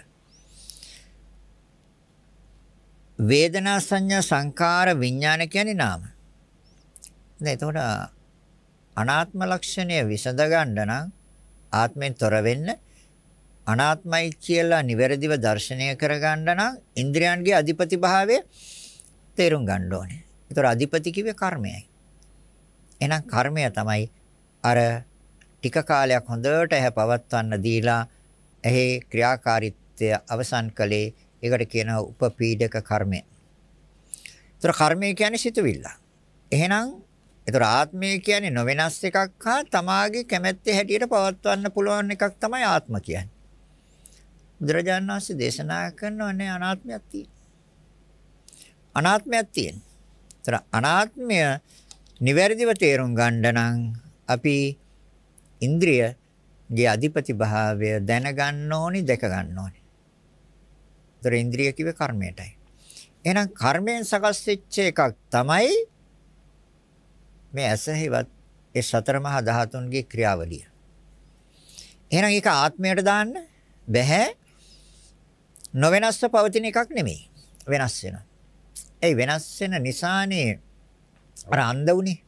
වේදනා සංඥා සංකාර විඥාන කියන්නේ නාම. දැන් එතකොට අනාත්ම ලක්ෂණය විසඳ ගන්න නම් ආත්මෙන් තොර වෙන්න අනාත්මයි කියලා නිවැරදිව දර්ශනය කර ගන්න නම් ඉන්ද්‍රයන්ගේ අධිපතිභාවය තේරුම් ගන්න ඕනේ. ඒතර අධිපති කිව්වේ කර්මයයි. එහෙනම් කර්මය තමයි අර ටික කාලයක් හොඳට ඇහැ පවත්වන්න දීලා ඇහි ක්‍රියාකාරීත්වය අවසන් කළේ ඒකට කියනවා උපපීඩක කර්මය. ඒතර කර්මය කියන්නේ සිතුවිල්ල. එහෙනම් ඒතර ආත්මය කියන්නේ නොවෙනස් එකක් හා තමාගේ කැමැත්තේ හැටියට පවත්වන්න පුළුවන් එකක් තමයි ආත්ම කියන්නේ. බුදුරජාණන් වහන්සේ දේශනා කරනවානේ අනාත්මයක් තියෙන. අනාත්මයක් තියෙන. ඒතර අනාත්මය නිවැරදිව තේරුම් ගන්න නම් අපි ඉන්ද්‍රියගේ අධිපති භාවය දැනගන්න ඕනි, දැක ගන්න ඕනි. ඒතර ඉන්ද්‍රිය කිව්වේ කර්මයටයි. එහෙනම් කර්මයෙන් සකස් වෙච්ච එකක් තමයි මේ ඇසෙහිවත් ඒ සතර මහා ධාතුන්ගේ ක්‍රියාවලිය. එහෙනම් ඒක ආත්මයට දාන්න බැහැ. නොවෙනස්ව පවතින එකක් නෙමෙයි. වෙනස් වෙනවා. ඒ වෙනස් වෙන නිසානේ අර අන්ධ උනේ.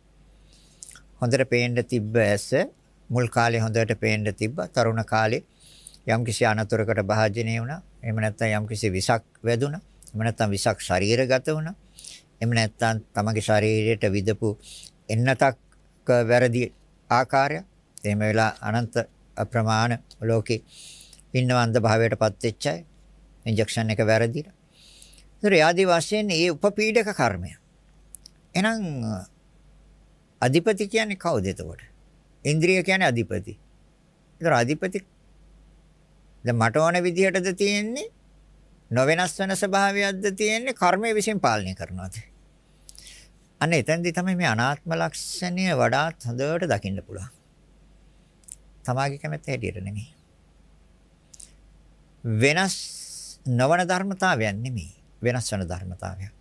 හොඳට පේන්න තිබ්බ ඇස මුල් කාලේ හොඳට පේන්න තිබ්බා. තරුණ කාලේ යම්කිසි අනතුරකට භාජනය වුණා. එහෙම නැත්නම් යම්කිසි විසක් වැදුණා. එහෙම නැත්නම් විසක් ශරීරගත වුණා. එහෙම නැත්නම් තමගේ ශරීරයට විදපු එන්නතක් වැරදි ආකාරය. එහෙම වෙලා අනන්ත අප්‍රමාණ ලෝකේ ඉන්නවන්ද භාවයටපත් වෙච්ච අය ඉන්ජෙක්ෂන් එක වැරදිලා. ඒතර යාදී වශයෙන් මේ උපපීඩක කර්මය. එහෙනම් අධිපති කියන්නේ කවුද එතකොට? ඉන්ද්‍රිය කියන්නේ අධිපති. ඒතර අධිපති දැන් මට ඕන විදිහටද තියෙන්නේ? නොවෙනස් වෙන ස්වභාවයක්ද තියෙන්නේ? කර්මය විසින් පාලනය කරනවාද? අන්න එතෙන්දී තමයි මේ අනාත්ම ලක්ෂණය වඩාත් හොඳට දකින්න පුළුවන්. තමාගේ කැමැත්ත හැටියට නෙමෙයි. වෙනස් නොවන ධර්මතාවයක් නෙමෙයි. වෙනස් වෙන ධර්මතාවයක්.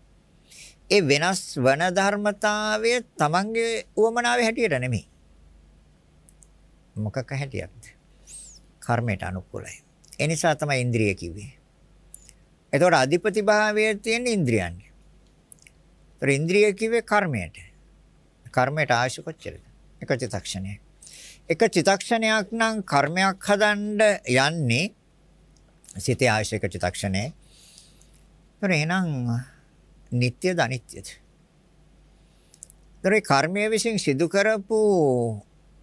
ඒ වෙනස් වන ධර්මතාවය තමන්ගේ උවමනාවේ හැටියට නෙමෙයි. මොකක හැටියක්ද? කර්මයට අනුකූලයි. ඒ නිසා තමයි ඉන්ද්‍රිය කිව්වේ. එතකොට අධිපති භාවය තියෙන ඉන්ද්‍රියන්නේ. ඒතර ඉන්ද්‍රිය කිව්වේ කර්මයට. කර්මයට ආශි කොච්චරද? එක චිතක්ෂණයක්. එක චිතක්ෂණයක් නම් කර්මයක් හදන්න යන්නේ සිතේ ආශයක චිතක්ෂණේ. ඒතර එහෙනම් නিত্যද අනිත්‍යද? ඒතර කර්මයේ විසින් සිදු කරපු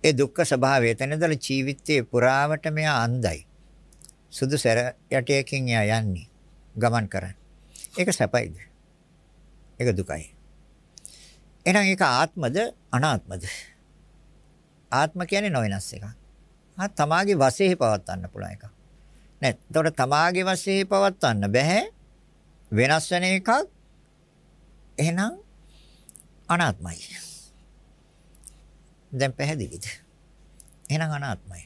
ඒ දුක්ඛ ස්වභාවය එතනදල ජීවිතයේ පුරාවට මෙයා අන්දයි. සුදු සැර යටයකින් එයා යන්නේ ගමන් කරන්නේ. ඒක සැපයිද? ඒක දුකයි. එහෙනම් ඒක ආත්මද අනාත්මද? ආත්ම කියන්නේ නොවෙනස් එකක්. ආ තමාගේ වශයෙන් පවත්වන්න පුළුවන් එකක්. නෑ. එතකොට තමාගේ වශයෙන් පවත්වන්න බෑ. වෙනස් වෙන එකක් එහෙනම් අනාත්මයි. දැන් පැහැදිලිද? එහෙනම් අනාත්මයි.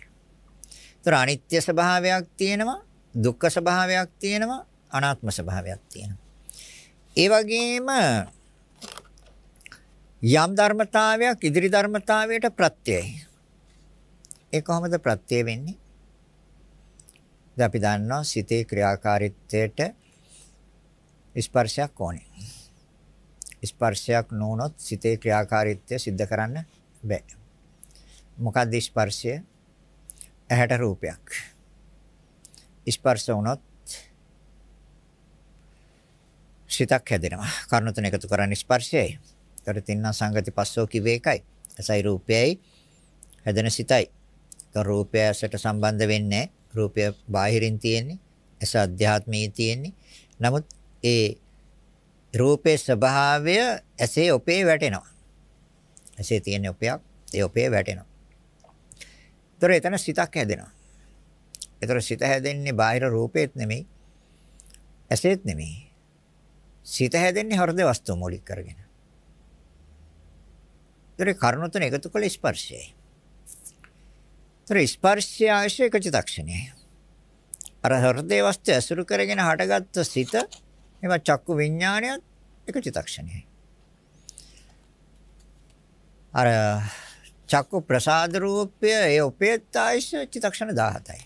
ඒතර අනිත්‍ය ස්වභාවයක් තියෙනවා, දුක්ඛ ස්වභාවයක් තියෙනවා, අනාත්ම ස්වභාවයක් තියෙනවා. ඒ වගේම යම් ධර්මතාවයක් ඉදිරි ධර්මතාවයට ප්‍රත්‍යයයි. ඒ කොහොමද ප්‍රත්‍ය වෙන්නේ? දැන් අපි දන්නවා සිතේ ක්‍රියාකාරීත්වයට ස්පර්ශයක් ඕනේ. ස්පර්ශයක් නොවුනොත් සිතේ ක්‍රියාකාරීත්වය સિદ્ધ කරන්න බෑ. මොකක්ද ස්පර්ශය? ඇහැට රූපයක්. ස්පර්ශ වුණොත් සිතක් හැදෙනවා. කරුණු තුන එකතු කරන්නේ ස්පර්ශයයි. ඒතර තින්න සංගති පස්සෝ කිව්වේ එකයි. ඇසයි රූපයයි හැදෙන සිතයි. ඒතර රූපය ඇසට සම්බන්ධ වෙන්නේ රූපය බාහිරින් තියෙන්නේ. ඇස අධ්‍යාත්මයේ තියෙන්නේ. නමුත් ඒ රූපේ ස්වභාවය ඇසේ ඔපේ වැටෙනවා. මෙසේ තියෙන උපයක් ඒ උපේ වැටෙනවා. ඒතර එතන සිතක් හැදෙනවා. ඒතර සිත හැදෙන්නේ බාහිර රූපෙත් නෙමෙයි. ඇසෙත් නෙමෙයි. සිත හැදෙන්නේ හෘද වස්තු මූලික කරගෙන. ඒතර කරුණු තුන එකතු කළ ස්පර්ශයයි. ඒතර ස්පර්ශය ආශ්‍රේක චිතක්ෂණයයි. අර හෘද වස්තු ඇසුරු කරගෙන හටගත්තු සිත එම චක්කු විඥාණයත් එක චිතක්ෂණයයි. අර චක්කු ප්‍රසාද රූපය ඒ උපේත්තායිස චිතක්ෂණ 17යි.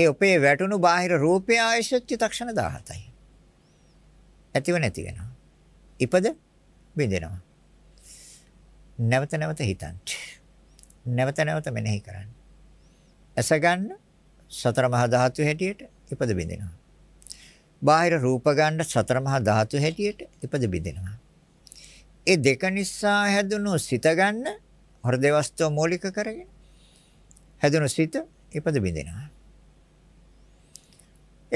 ඒ උපේ වැටුණු බාහිර රූපය ආයිස චිතක්ෂණ 17යි. ඇතිව නැති වෙනවා. ඉපද බිඳෙනවා. නැවත නැවත හිතන්න. නැවත නැවත මෙනෙහි කරන්න. ඇස ගන්න සතර මහා ධාතු හැටියට ඉපද බිඳෙනවා. බාහිර රූප ගන්න සතර මහා ධාතු හැටියට ඉපද බිඳෙනවා. ඒ දෙක නිසා හැදුණු සිත ගන්න හෘදේ වස්තුව මූලික කරගෙන හැදුණු සිත ඉපද බිඳිනවා.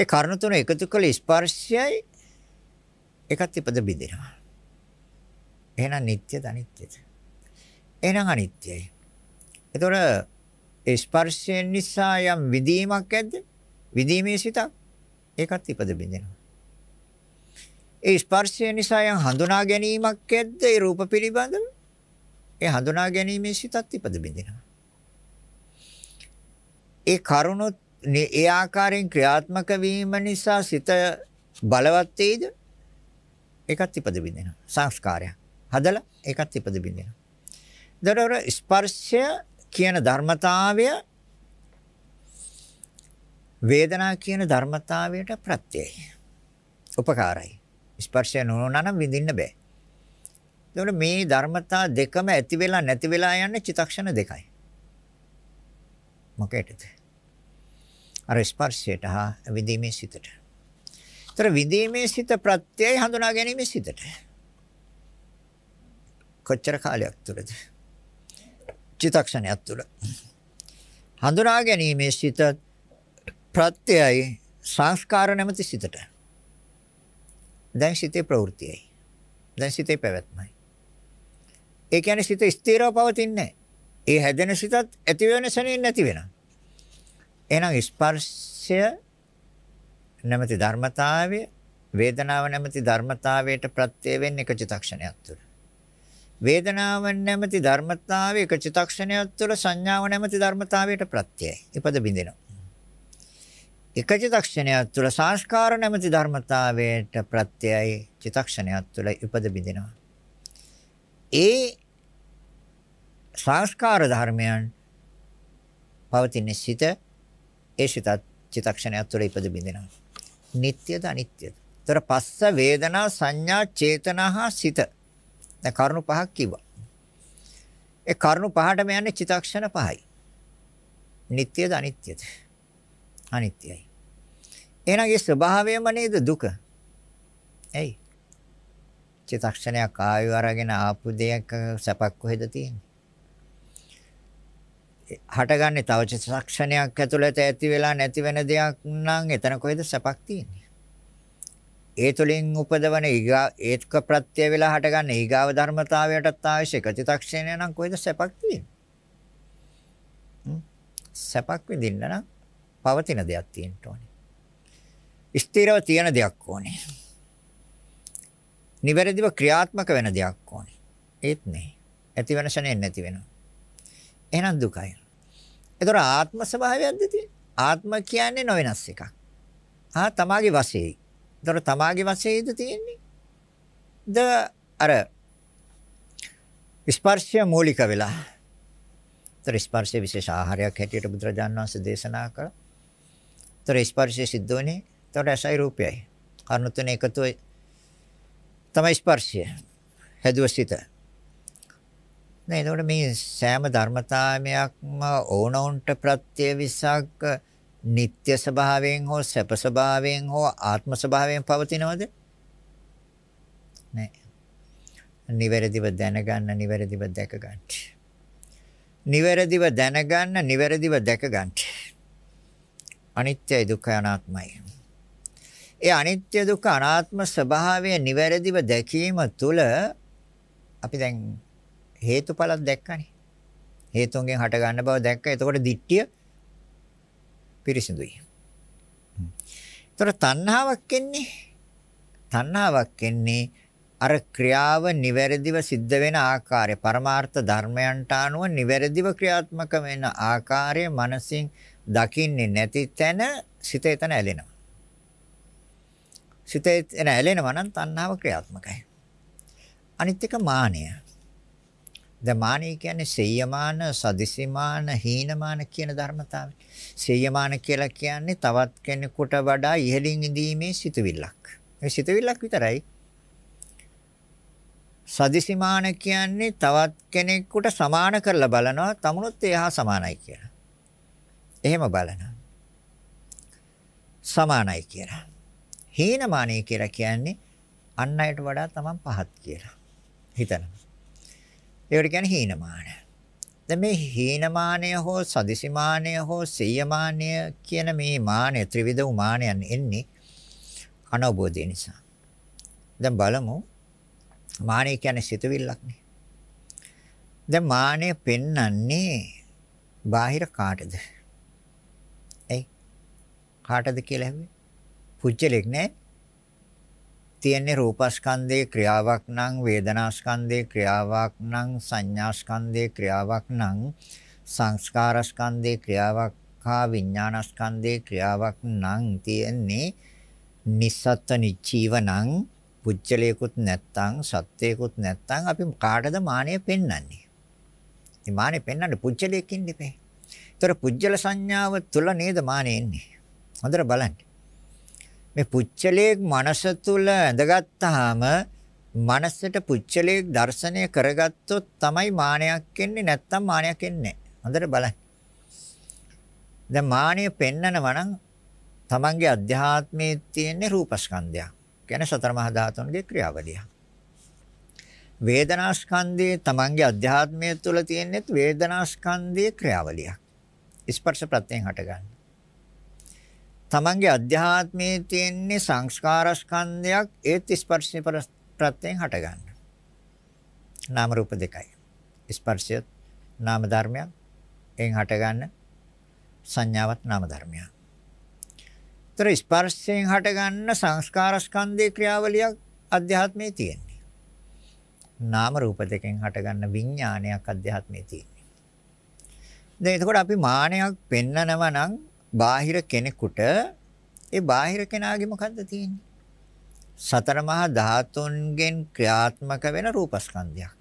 ඒ කර්ණ තුන එකතු කළ ස්පර්ශයයි එකත් ඉපද බිඳිනවා. එහෙනම් නිට්ටයද අනිත්‍යද? එහෙනම් අනිත්‍යයි. ඒතොර ස්පර්ශයෙන් නිසා යම් විදීමක් ඇද්ද? විදීමේ සිතක් ඒකත් ඉපද බිඳිනවා. ඒ ස්පර්ශය නිසා යම් හඳුනා ගැනීමක් ඇද්ද ඒ රූප පිළිබඳව? ඒ හඳුනා ගැනීමේ සිතත් ඉපද බිඳිනවා. ඒ කරුණොත් ඒ ආකාරයෙන් ක්‍රියාත්මක වීම නිසා සිත බලවත් වේද? ඒකත් ඉපද බිඳිනවා. සංස්කාරයක්. හදලා ඒකත් ඉපද බිඳිනවා. දරර ස්පර්ශය කියන ධර්මතාවය වේදනා කියන ධර්මතාවයට ප්‍රත්‍යයයි. උපකාරයි. ස්පර්ශය නොවනා නම් විඳින්න බෑ. එතකොට මේ ධර්මතා දෙකම ඇති වෙලා නැති වෙලා යන්නේ චිතක්ෂණ දෙකයි. මොකේදද? අර ස්පර්ශයට හා විඳීමේ සිතට. ඒතර විඳීමේ සිත ප්‍රත්‍යයයි හඳුනා ගැනීමේ සිතට. කොච්චර කාලයක් තුරද? චිතක්ෂණයක් තුර. හඳුනා ගැනීමේ සිත ප්‍රත්‍යයයි සංස්කාර නැමැති සිතට. දැන් සිතේ ප්‍රවෘතියයි. දැන් සිතේ පැවැත්මයි. ඒ කියන්නේ සිත ස්ථිරව පවතින්නේ නැහැ. ඒ හැදෙන සිතත් ඇති වෙන සැනින් නැති වෙනවා. එහෙනම් ස්පර්ශය නැමැති ධර්මතාවය වේදනාව නැමැති ධර්මතාවයට ප්‍රත්‍ය වෙන්නේ එක චිතක්ෂණයක් තුළ. වේදනාව නැමැති ධර්මතාවය එක චිතක්ෂණයක් තුළ සංඥාව නැමැති ධර්මතාවයට ප්‍රත්‍යයයි. ඒපද බින්දිනවා. එක චිතක්ෂණයක් තුළ සංස්කාර නැමැති ධර්මතාවයට ප්‍රත්‍යයයි චිතක්ෂණයක් තුළ ඉපද බිඳිනවා. ඒ සංස්කාර ධර්මයන් පවතින සිත ඒ සිතත් චිතක්ෂණයක් තුළ ඉපද බිඳිනවා. නিত্যද අනිත්‍යද? ତොර පස්ස වේදනා සංඥා චේතනා හා සිත. දැන් කරුණු පහක් කිව්වා. ඒ කරුණු පහටම යන්නේ චිතක්ෂණ පහයි. නিত্যද අනිත්‍යද? අනිත්‍යයි. එහෙනම් ඒ ස්වභාවයම නේද දුක? ඇයි? චිතක්ෂණයක් ආයු අරගෙන ආපු දෙයක සැපක් කොහෙද තියෙන්නේ? හටගන්නේ තව චිත්තක්ෂණයක් ඇතුළත ඇති වෙලා නැති වෙන දෙයක් නම් එතන කොහෙද සැපක් තියෙන්නේ? ඒ තුලින් උපදවන ඊගා ඒත්ක ප්‍රත්‍ය වෙලා හටගන්න ඊගාව ධර්මතාවයටත් අවශ්‍ය චිත්තක්ෂණය නම් කොහෙද සැපක් තියෙන්නේ? සැපක් විඳින්න නම් පවතින දෙයක් තියෙන්න ඕනේ. ස්ථිරව තියෙන දෙයක් ඕනේ. නිවැරදිව ක්‍රියාත්මක වෙන දෙයක් ඕනේ. ඒත් නැහැ. ඇති වෙන ශනේ නැති වෙනවා. එහෙනම් දුකයි. ඒතර ආත්ම ස්වභාවයක්ද තියෙන්නේ? ආත්ම කියන්නේ නොවෙනස් එකක්. ආ තමාගේ වශයෙන්. ඒතර තමාගේ වශයෙන්ද තියෙන්නේ? ද අර ස්පර්ශය මූලික වෙලා. ඒතර ස්පර්ශය විශේෂ ආහාරයක් හැටියට බුදුරජාණන් වහන්සේ දේශනා කළා. ඒතර ස්පර්ශය සිද්ධ වෙන්නේ. ඒතර රසයි රූපයයි. කර්ණ තුන එකතු තමයි ස්පර්ශය. හදවසිත. නේ ඒතකොට මේ සෑම ධර්මතාවයක්ම ඕනොන්ට ප්‍රත්‍ය විසක් නিত্য ස්වභාවයෙන් හෝ සැප ස්වභාවයෙන් හෝ ආත්ම ස්වභාවයෙන් පවතිනවද? නැහැ. නිවැරදිව දැනගන්න නිවැරදිව දැක ගන්න. නිවැරදිව දැනගන්න නිවැරදිව දැක ගන්න. අනිත්‍යයි දුක්ඛයි අනාත්මයි. ඒ අනිත්‍ය දුක්ඛ අනාත්ම ස්වභාවය නිවැරදිව දැකීම තුළ අපි දැන් හේතුඵලත් දැක්කනේ. හේතුන්ගෙන් හට ගන්න බව දැක්ක. එතකොට දිට්ඨිය පිරිසිදුයි. ඒතර තණ්හාවක් එන්නේ තණ්හාවක් එන්නේ අර ක්‍රියාව නිවැරදිව සිද්ධ වෙන ආකාරය, පරමාර්ථ ධර්මයන්ට අනුව නිවැරදිව ක්‍රියාත්මක වෙන ආකාරය මනසින් දකින්නේ නැති තැන සිත එතන ඇලෙනවා. සිත එතන ඇලෙනවා නම් තණ්හාව ක්‍රියාත්මකයි. අනිත් එක මානය. ද මානය කියන්නේ සේයමාන, සදිසිමාන, හීනමාන කියන ධර්මතාවය. සේයමාන කියලා කියන්නේ තවත් කෙනෙකුට වඩා ඉහළින් ඉඳීමේ සිතවිල්ලක්. මේ සිතවිල්ලක් විතරයි. සදිසිමාන කියන්නේ තවත් කෙනෙකුට සමාන කරලා බලනවා, තමනුත් එයා සමානයි කියලා. එහෙම බලනවා. සමානයි කියලා. හීනමානයි කියලා කියන්නේ අන් අයට වඩා තමන් පහත් කියලා හිතනවා. ඒකට කියන්නේ හීනමාන. දැන් මේ හීනමානය හෝ සදිසිමානය හෝ සීයමානය කියන මේ මානය ත්‍රිවිධ වූ මානයන් එන්නේ අනවබෝධය නිසා. දැන් බලමු මානය කියන්නේ සිතවිල්ලක්නේ. දැන් මානය පෙන්වන්නේ බාහිර කාටද? කාටද කියලා හැවේ? පුජ්‍යලෙක් නෑ. තියෙන්නේ රූපස්කන්ධයේ ක්‍රියාවක් නම් වේදනාස්කන්ධයේ ක්‍රියාවක් නම් සංඥාස්කන්ධයේ ක්‍රියාවක් නම් සංස්කාරස්කන්ධයේ ක්‍රියාවක් හා විඥානස්කන්ධයේ ක්‍රියාවක් නම් තියෙන්නේ නිස්සත්ත්ව නිච්චීව නම් පුජ්‍යලයකුත් නැත්තම් සත්‍යයකුත් නැත්තම් අපි කාටද මානෙ පෙන්වන්නේ? මේ මානෙ පෙන්වන්න පුජ්‍යලයකින් ඉපේ. ඒතර පුජ්‍යල සංඥාව තුල නේද මානෙ එන්නේ? හොඳට බලන්න. මේ පුච්චලයේ මනස තුල ඇඳගත්තාම මනසට පුච්චලයේ දර්ශනය කරගත්තොත් තමයි මානයක් එන්නේ නැත්තම් මානයක් එන්නේ හොඳට බලන්න. දැන් මානය පෙන්නනවා නම් තමන්ගේ අධ්‍යාත්මයේ තියෙන රූපස්කන්ධය. කියන්නේ සතර මහා ධාතුන්ගේ ක්‍රියාවලිය. වේදනාස්කන්ධයේ තමන්ගේ අධ්‍යාත්මය තුළ තියෙන වේදනාස්කන්ධයේ ක්‍රියාවලියක්. ස්පර්ශ ප්‍රත්‍යයෙන් හටගන්න. තමන්ගේ අධ්‍යාත්මයේ තියෙන සංස්කාරස්කන්ධයක් ඒත් ස්පර්ශ ප්‍රත්‍යයෙන් හටගන්න. නාම රූප දෙකයි. ස්පර්ශය නාම ධර්මයක්. එන් හටගන්න සංඥාවක් නාම ධර්මයක්. ତර ස්පර්ශයෙන් හටගන්න සංස්කාරස්කන්ධේ ක්‍රියාවලියක් අධ්‍යාත්මයේ තියෙන්නේ. නාම රූප දෙකෙන් හටගන්න විඥානයක් අධ්‍යාත්මයේ තියෙන්නේ. දැන් එතකොට අපි මානයක් පෙන්නනවා නම් බාහිර කෙනෙකුට ඒ බාහිර කෙනාගේ මොකද්ද තියෙන්නේ? සතර මහා ධාතුන්ගෙන් ක්‍රියාත්මක වෙන රූපස්කන්ධයක්.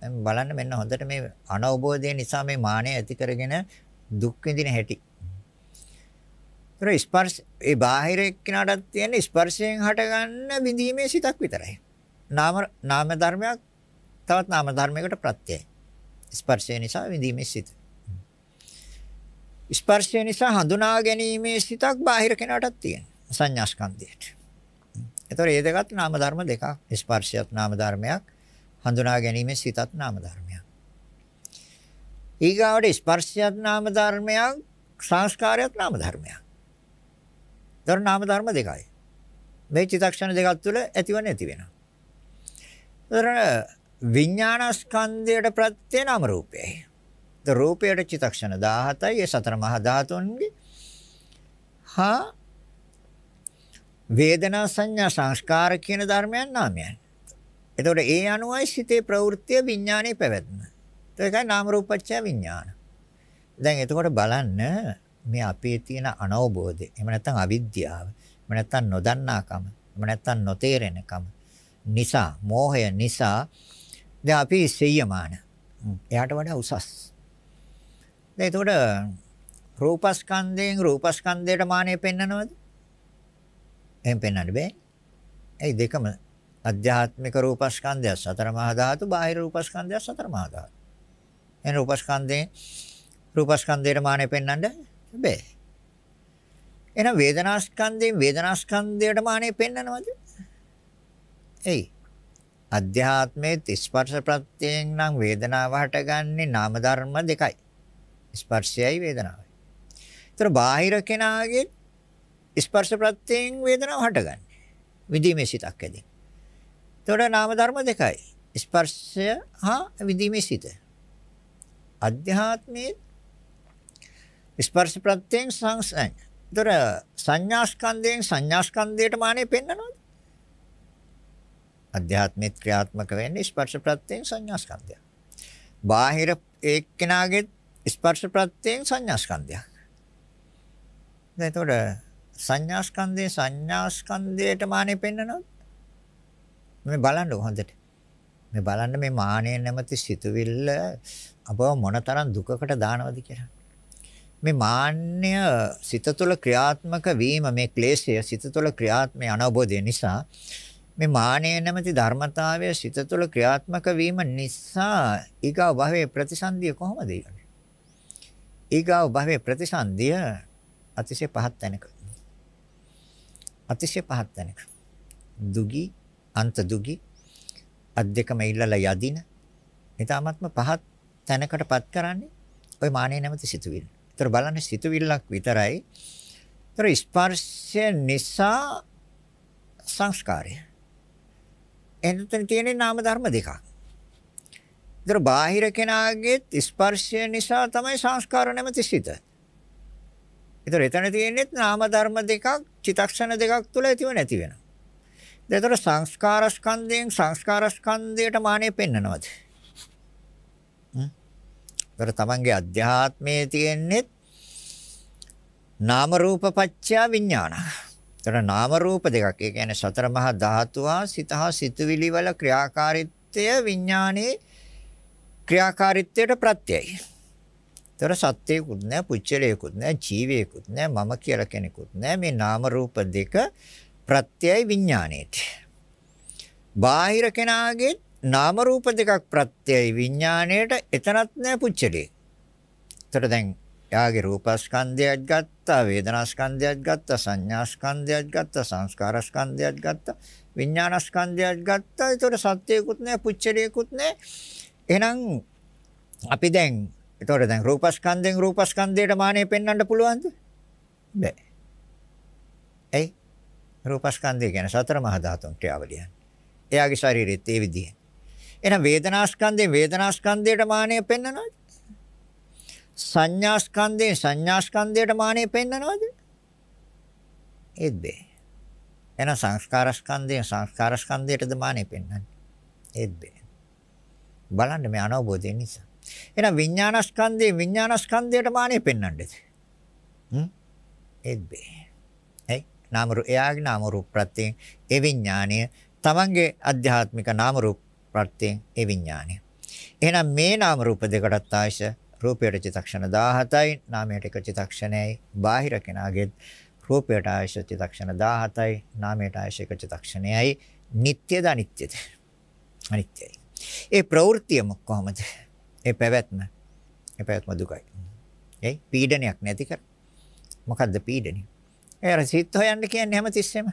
දැන් බලන්න මෙන්න හොඳට මේ අනවබෝධය නිසා මේ මානය ඇති කරගෙන දුක් විඳින හැටි. ඒ ස්පර්ශ ඒ බාහිර එක්කිනාටත් තියෙන ස්පර්ශයෙන් හටගන්න බිඳීමේ සිතක් විතරයි. නාම නාම ධර්මයක් තවත් නාම ධර්මයකට ප්‍රත්‍යයයි. ස්පර්ශය නිසා විඳීමේ සිත. ස්පර්ශය නිසා හඳුනා ගැනීමේ සිතක් බාහිර කෙනාටත් තියෙනවා සංඥාස්කන්ධයට. ඒතොර මේ දෙකත් නාම ධර්ම දෙකක්. ස්පර්ශයත් නාම ධර්මයක්, හඳුනා ගැනීමේ සිතත් නාම ධර්මයක්. ඊගාවට ස්පර්ශයත් නාම ධර්මයක්, සංස්කාරයත් නාම ධර්මයක්. ඒතොර නාම ධර්ම දෙකයි. මේ චිත්තක්ෂණ දෙකක් තුළ ඇතිව නැති වෙනවා. ඒතොර විඥානස්කන්ධයට ප්‍රත්‍යනාම රූපයයි. රූපයට චිතක්ෂණ 17යි ඒ සතර මහා ධාතුන්ගේ හා වේදනා සංඥා සංස්කාර කියන ධර්මයන් නාමයන්. එතකොට ඒ අනුවයි සිතේ ප්‍රවෘත්ති විඥානයේ පැවැත්ම. ඒකයි නාම රූපච්ඡය විඥාන. දැන් එතකොට බලන්න මේ අපේ තියෙන අනවබෝධය. එහෙම නැත්නම් අවිද්‍යාව. එහෙම නැත්නම් නොදන්නාකම. එහෙම නැත්නම් නොතේරෙනකම. නිසා, මෝහය නිසා දැන් අපි සියයමාන. එයාට වඩා උසස්. දැන් එතකොට රූපස්කන්ධයෙන් රූපස්කන්ධයට මානෙ පෙන්නනවද? එහෙම පෙන්වන්න බෑ. ඒ දෙකම අධ්‍යාත්මික රූපස්කන්ධය සතර මහා ධාතු, බාහිර රූපස්කන්ධය සතර මහා ධාතු. එන රූපස්කන්ධයෙන් රූපස්කන්ධයට මානෙ පෙන්වන්න බෑ. එහෙනම් වේදනාස්කන්ධයෙන් වේදනාස්කන්ධයට මානෙ පෙන්නනවද? එයි අධ්‍යාත්මයේ ස්පර්ශ ප්‍රත්‍යයෙන් නම් වේදනාව හටගන්නේ නාම ධර්ම දෙකයි. ස්පර්ශයයි වේදනාවයි. ඒතර බාහිර කෙනාගේ ස්පර්ශ ප්‍රත්‍යයෙන් වේදනාව හටගන්නේ. විදීමේ සිතක් ඇදී. ඒතකොට නාම ධර්ම දෙකයි. ස්පර්ශය හා විදීමේ සිත. අධ්‍යාත්මයේ ස්පර්ශ ප්‍රත්‍යයෙන් සංසං. ඒතර සංඥාස්කන්ධයෙන් සංඥාස්කන්ධයට මානෙ පෙන්නනවාද? අධ්‍යාත්මික ක්‍රියාත්මක වෙන්නේ ස්පර්ශ ප්‍රත්‍යයෙන් සංඥාස්කන්ධය. බාහිර එක්කෙනාගේ ස්පර්ශ ප්‍රත්‍යයෙන් සංඥාස්කන්ධයක්. දැන් එතකොට සංඥාස්කන්ධේ සංඥාස්කන්ධයට මානෙ පෙන්නනොත් මේ බලන්න හොඳට. මේ බලන්න මේ මානෙ නැමැති සිතුවිල්ල අපව මොනතරම් දුකකට දානවද කියලා. මේ මාන්නය සිත තුළ ක්‍රියාත්මක වීම මේ ක්ලේශය සිත තුළ ක්‍රියාත්මක අනවබෝධය නිසා මේ මානය නැමැති ධර්මතාවය සිත තුළ ක්‍රියාත්මක වීම නිසා ඊගා භවයේ ප්‍රතිසන්දිය කොහොමද ඊගොල්ලෝ ඊගාව භවයේ ප්‍රතිසන්දිය අතිශය පහත් තැනක. අතිශය පහත් තැනක. දුගී අන්ත දුගී අධ්‍යකම ඉල්ලලා යදින ඊ타ත්ම පහත් තැනකටපත් කරන්නේ ওই මානෙ නැමැති සිතුවිල්ල. ඒතර බලන්නේ සිතුවිල්ලක් විතරයි. ඒතර ස්පර්ශය නිසා සංස්කාරය. එතන තියෙන නාම ධර්ම දෙකක්. ඒතර බාහිර කෙනාගේ ස්පර්ශය නිසා තමයි සංස්කාර නැමැති සිත. ඒතර එතන තියෙන්නේ නාම ධර්ම දෙකක් චිතක්ෂණ දෙකක් තුල ඇතිව නැති වෙනවා. ඒතර සංස්කාර ස්කන්ධයෙන් සංස්කාර ස්කන්ධයට මානෙ පෙන්නනවද? ඒතර තමන්ගේ අධ්‍යාත්මයේ තියෙන්නේ නාම රූප පත්‍ය විඥාන. ඒතර නාම රූප දෙකක්. ඒ කියන්නේ සතර මහා ධාතු හා සිත හා සිතුවිලි වල ක්‍රියාකාරීත්වය විඥානයේ ක්‍රියාකාරීත්වයට ප්‍රත්‍යයයි. ඒතර සත්‍යයකුත් නැහැ, පුච්චලයකුත් නැහැ, ජීවයකුත් නැහැ, මම කියලා කෙනෙකුත් නැහැ. මේ නාම රූප දෙක ප්‍රත්‍යයයි විඥාණයට. බාහිර කෙනාගේ නාම රූප දෙකක් ප්‍රත්‍යයයි විඥාණයට එතනත් නැහැ පුච්චලේ. ඒතර දැන් යාගේ රූපස්කන්ධයත් ගත්තා වේදනාස්කන්ධයත් ගත්තා සංඥාස්කන්ධයත් ගත්තා සංස්කාරස්කන්ධයත් ගත්තා විඥානස්කන්ධයත් ගත්තා ඒතකොට සත්‍යයකුත් නැහැ පුච්චලයකුත් නැහැ එහෙනම් අපි දැන් එතකොට දැන් රූපස්කන්ධයෙන් රූපස්කන්ධයට මානෙ පෙන්වන්න පුළුවන්ද? බෑ. ඒ රූපස්කන්ධය කියන්නේ සතර මහා ධාතුන් ක්‍රියාවලියන්. එයාගේ ශරීරෙත් ඒ විදිහෙන්. එහෙනම් වේදනාස්කන්ධයෙන් වේදනාස්කන්ධයට මානෙ පෙන්වනවද? සංඥාස්කන්ධයෙන් සංඥාස්කන්ධයට මානෙ පෙන්වනවද? ඒත් බෑ. එහෙනම් සංස්කාරස්කන්ධයෙන් සංස්කාරස්කන්ධයටද මානෙ පෙන්වන්නේ? ඒත් බෑ. බලන්න මේ අනවබෝධය නිසා. එහෙනම් විඥානස්කන්ධේ විඥානස්කන්ධයට මානෙ පෙන්වන්නද? හ්ම්? ඒත් බෑ. ඒ නාම රූප එයාගේ නාම රූප ප්‍රත්‍යයෙන් ඒ විඥාණය තමන්ගේ අධ්‍යාත්මික නාම රූප ප්‍රත්‍යයෙන් ඒ විඥාණය. එහෙනම් මේ නාම රූප දෙකටත් ආයශ රූපයට චිතක්ෂණ 17යි නාමයට එක චිතක්ෂණයයි බාහිර කෙනාගෙත් රූපයට ආයශ චිතක්ෂණ 17යි නාමයට ආයශ එක චිතක්ෂණයයි නිට්ටයද අනිත්‍යද අනිත්‍යයි ඒ ප්‍රවෘත්තියම කොහොමද? ඒ පැවැත්ම. ඒ පැවැත්ම දුකයි. ඒ පීඩනයක් නැති කර. මොකද්ද පීඩනය? ඒ අර සිත් හොයන්න කියන්නේ හැමතිස්සෙම.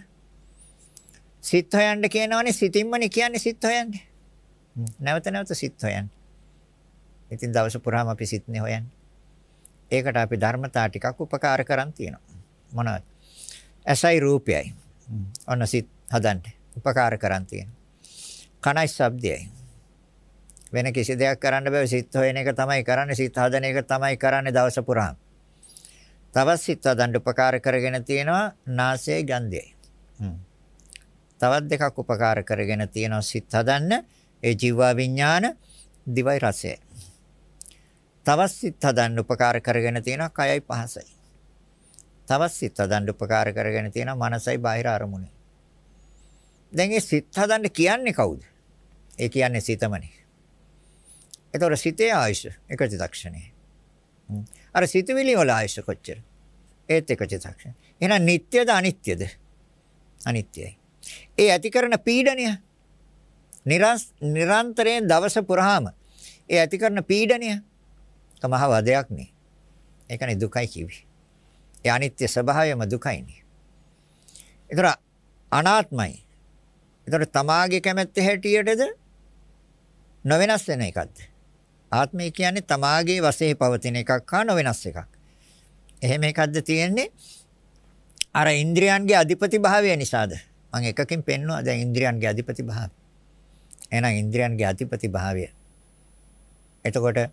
සිත් හොයන්න කියනවනේ සිතින්මනේ කියන්නේ සිත් හොයන්නේ. නැවත නැවත සිත් හොයන්නේ. ඉතින් දවස පුරාම අපි සිත්නේ හොයන්නේ. ඒකට අපි ධර්මතා ටිකක් උපකාර කරන් තියෙනවා. මොනවද? ඇසයි රූපයයි. ඔන්න සිත් හදන්න උපකාර කරන් තියෙනවා. කනයි ශබ්දයයි. වෙන කිසි දෙයක් කරන්න බෑ සිත හොයන එක තමයි කරන්නේ සිත හදන එක තමයි කරන්නේ දවස පුරාම. තවත් සිත හදන්න උපකාර කරගෙන තියෙනවා නාසයේ ගන්ධයයි. තවත් දෙකක් උපකාර කරගෙන තියෙනවා සිත හදන්න ඒ ජීව විඥාන දිවයි රසය. තවත් සිත හදන්න උපකාර කරගෙන තියෙනවා කයයි පහසයි. තවත් සිත හදන්න උපකාර කරගෙන තියෙනවා මනසයි බාහිර අරමුණයි. දැන් මේ සිත හදන්න කියන්නේ කවුද? ඒ කියන්නේ සිතමනේ. එතකොට සිතේ ආයුෂ එක චිත්තක්ෂණේ. අර සිතවිලි වල ආයුෂ කොච්චර? ඒත් එක චිත්තක්ෂණ. එහෙනම් නিত্যද අනිත්‍යද? අනිත්‍යයි. ඒ ඇති කරන පීඩනය නිරන්තරයෙන් දවස පුරාම ඒ ඇති කරන පීඩනය තමහ වදයක් නේ. ඒකනේ දුකයි කිවි. ඒ අනිත්‍ය ස්වභාවයම දුකයිනේ. ඒතර අනාත්මයි. ඒතර තමාගේ කැමැත්ත හැටියටද නොවෙනස් වෙන එකක්ද? ආත්මය කියන්නේ තමාගේ වශයේ පවතින එකක් හා නොවෙනස් එකක්. එහෙම එකක්ද තියෙන්නේ? අර ඉන්ද්‍රියන්ගේ අධිපති භාවය නිසාද? මම එකකින් පෙන්නවා දැන් ඉන්ද්‍රියන්ගේ අධිපති භාවය. එහෙනම් ඉන්ද්‍රියන්ගේ අධිපති භාවය. එතකොට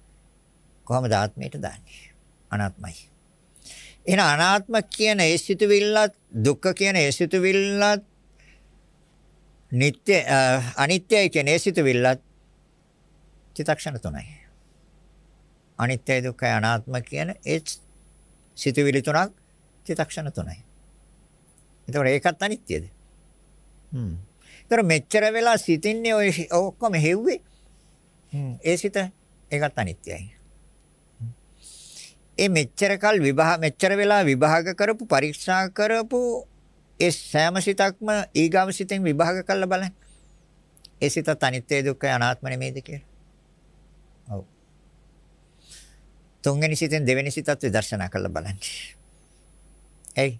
කොහොමද ආත්මයට දාන්නේ? අනාත්මයි. එහෙනම් අනාත්ම කියන ඒ සිතුවිල්ලත් දුක්ඛ කියන ඒ සිතුවිල්ලත් නিত্য අනිත්‍යයි කියන ඒ සිතුවිල්ලත් චිතක්ෂණ තුනයි. අනිත්‍ය දුක්ඛ අනාත්ම කියන ඒ සිතුවිලි තුනක් චිතක්ෂණ තුනයි. එතකොට ඒකත් අනිත්‍යද? හ්ම්. ඒතර මෙච්චර වෙලා සිතින්නේ ඔය ඔක්කොම හෙව්වේ. හ්ම්. ඒ සිත ඒකත් අනිත්‍යයි. ඒ මෙච්චර කල් විභා මෙච්චර වෙලා විභාග කරපු පරීක්ෂා කරපු ඒ සෑම සිතක්ම ඊගාව සිතෙන් විභාග කරලා බලන්න. ඒ සිතත් අනිත්‍ය දුක්ඛ අනාත්ම නෙමෙයිද කියලා. තුන්වෙනි සිතෙන් දෙවෙනි සිතත් විදර්ශනා කරලා බලන්න. එයි.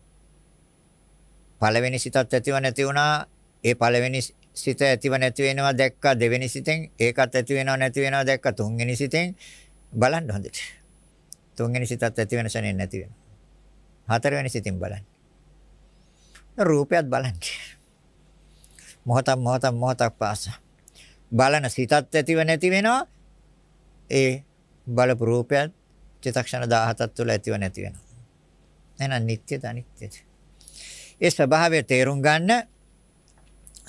පළවෙනි සිතත් ඇතිව නැති වුණා. ඒ පළවෙනි සිත ඇතිව නැති වෙනවා දැක්කා දෙවෙනි සිතෙන් ඒකත් ඇති වෙනවා නැති වෙනවා දැක්කා තුන්වෙනි සිතෙන් බලන්න හොඳට. තුන්වෙනි සිතත් ඇති වෙන ශනේ නැති වෙනවා. හතරවෙනි සිතින් බලන්න. රූපයත් බලන්න. මොහතක් මොහතක් මොහතක් පාසා. බලන සිතත් ඇතිව නැති වෙනවා. ඒ බලපු රූපයත් චිත්තක්ෂණ 17ක් තුළ ඇතිව නැති වෙනවා. එහෙනම් නිට්ටයද අනිත්‍යද? ඒ ස්වභාවය තේරුම් ගන්න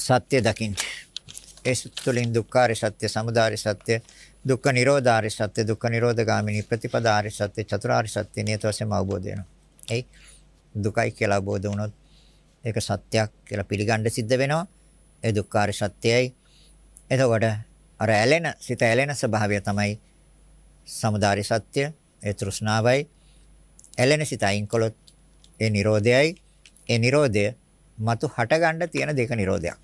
සත්‍ය දකින්න. ඒ තුළින් දුක්ඛාරය සත්‍ය, සමුදාය සත්‍ය, දුක්ඛ නිරෝධාරය සත්‍ය, දුක්ඛ නිරෝධගාමිනී ප්‍රතිපදාරය සත්‍ය, චතුරාර්ය සත්‍ය නියත වශයෙන්ම අවබෝධ වෙනවා. එයි දුකයි කියලා අවබෝධ වුණොත් ඒක සත්‍යයක් කියලා පිළිගන්න සිද්ධ වෙනවා. ඒ දුක්ඛාරය සත්‍යයයි. එතකොට අර ඇලෙන, සිත ඇලෙන ස්වභාවය තමයි සමුදාය සත්‍ය, ඒ තෘෂ්ණාවයි ඇලෙන සිත අයින් කළොත් ඒ Nirodhayයි ඒ Nirodhaya మతు හටගන්න තියෙන දෙක Nirodhayak.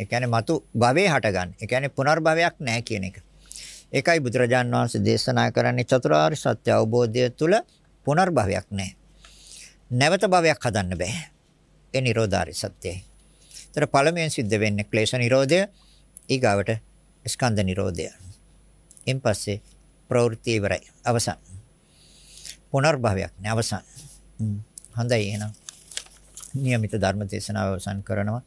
ඒ කියන්නේ మతు භවයේ හටගන්න. ඒ කියන්නේ පුනර්භවයක් නැහැ කියන එක. ඒකයි බුදුරජාන් වහන්සේ දේශනා කරන්නේ චතුරාර්ය සත්‍ය අවබෝධය තුළ පුනර්භවයක් නැහැ. නැවත භවයක් හදන්න බෑ. ඒ Nirodhari සත්‍යයි. ඒතර පළමුවෙන් සිද්ධ වෙන්නේ ක්ලේශ නිරෝධය, ඊගාවට ස්කන්ධ නිරෝධය. එන් පස්සේ ප්‍රවෘත්ති ඉවරයි. අවසන්. පුනර්භවයක් නෑ අවසන්. හොඳයි එහෙනම්. નિયમિત ධර්ම දේශනාව අවසන් කරනවා.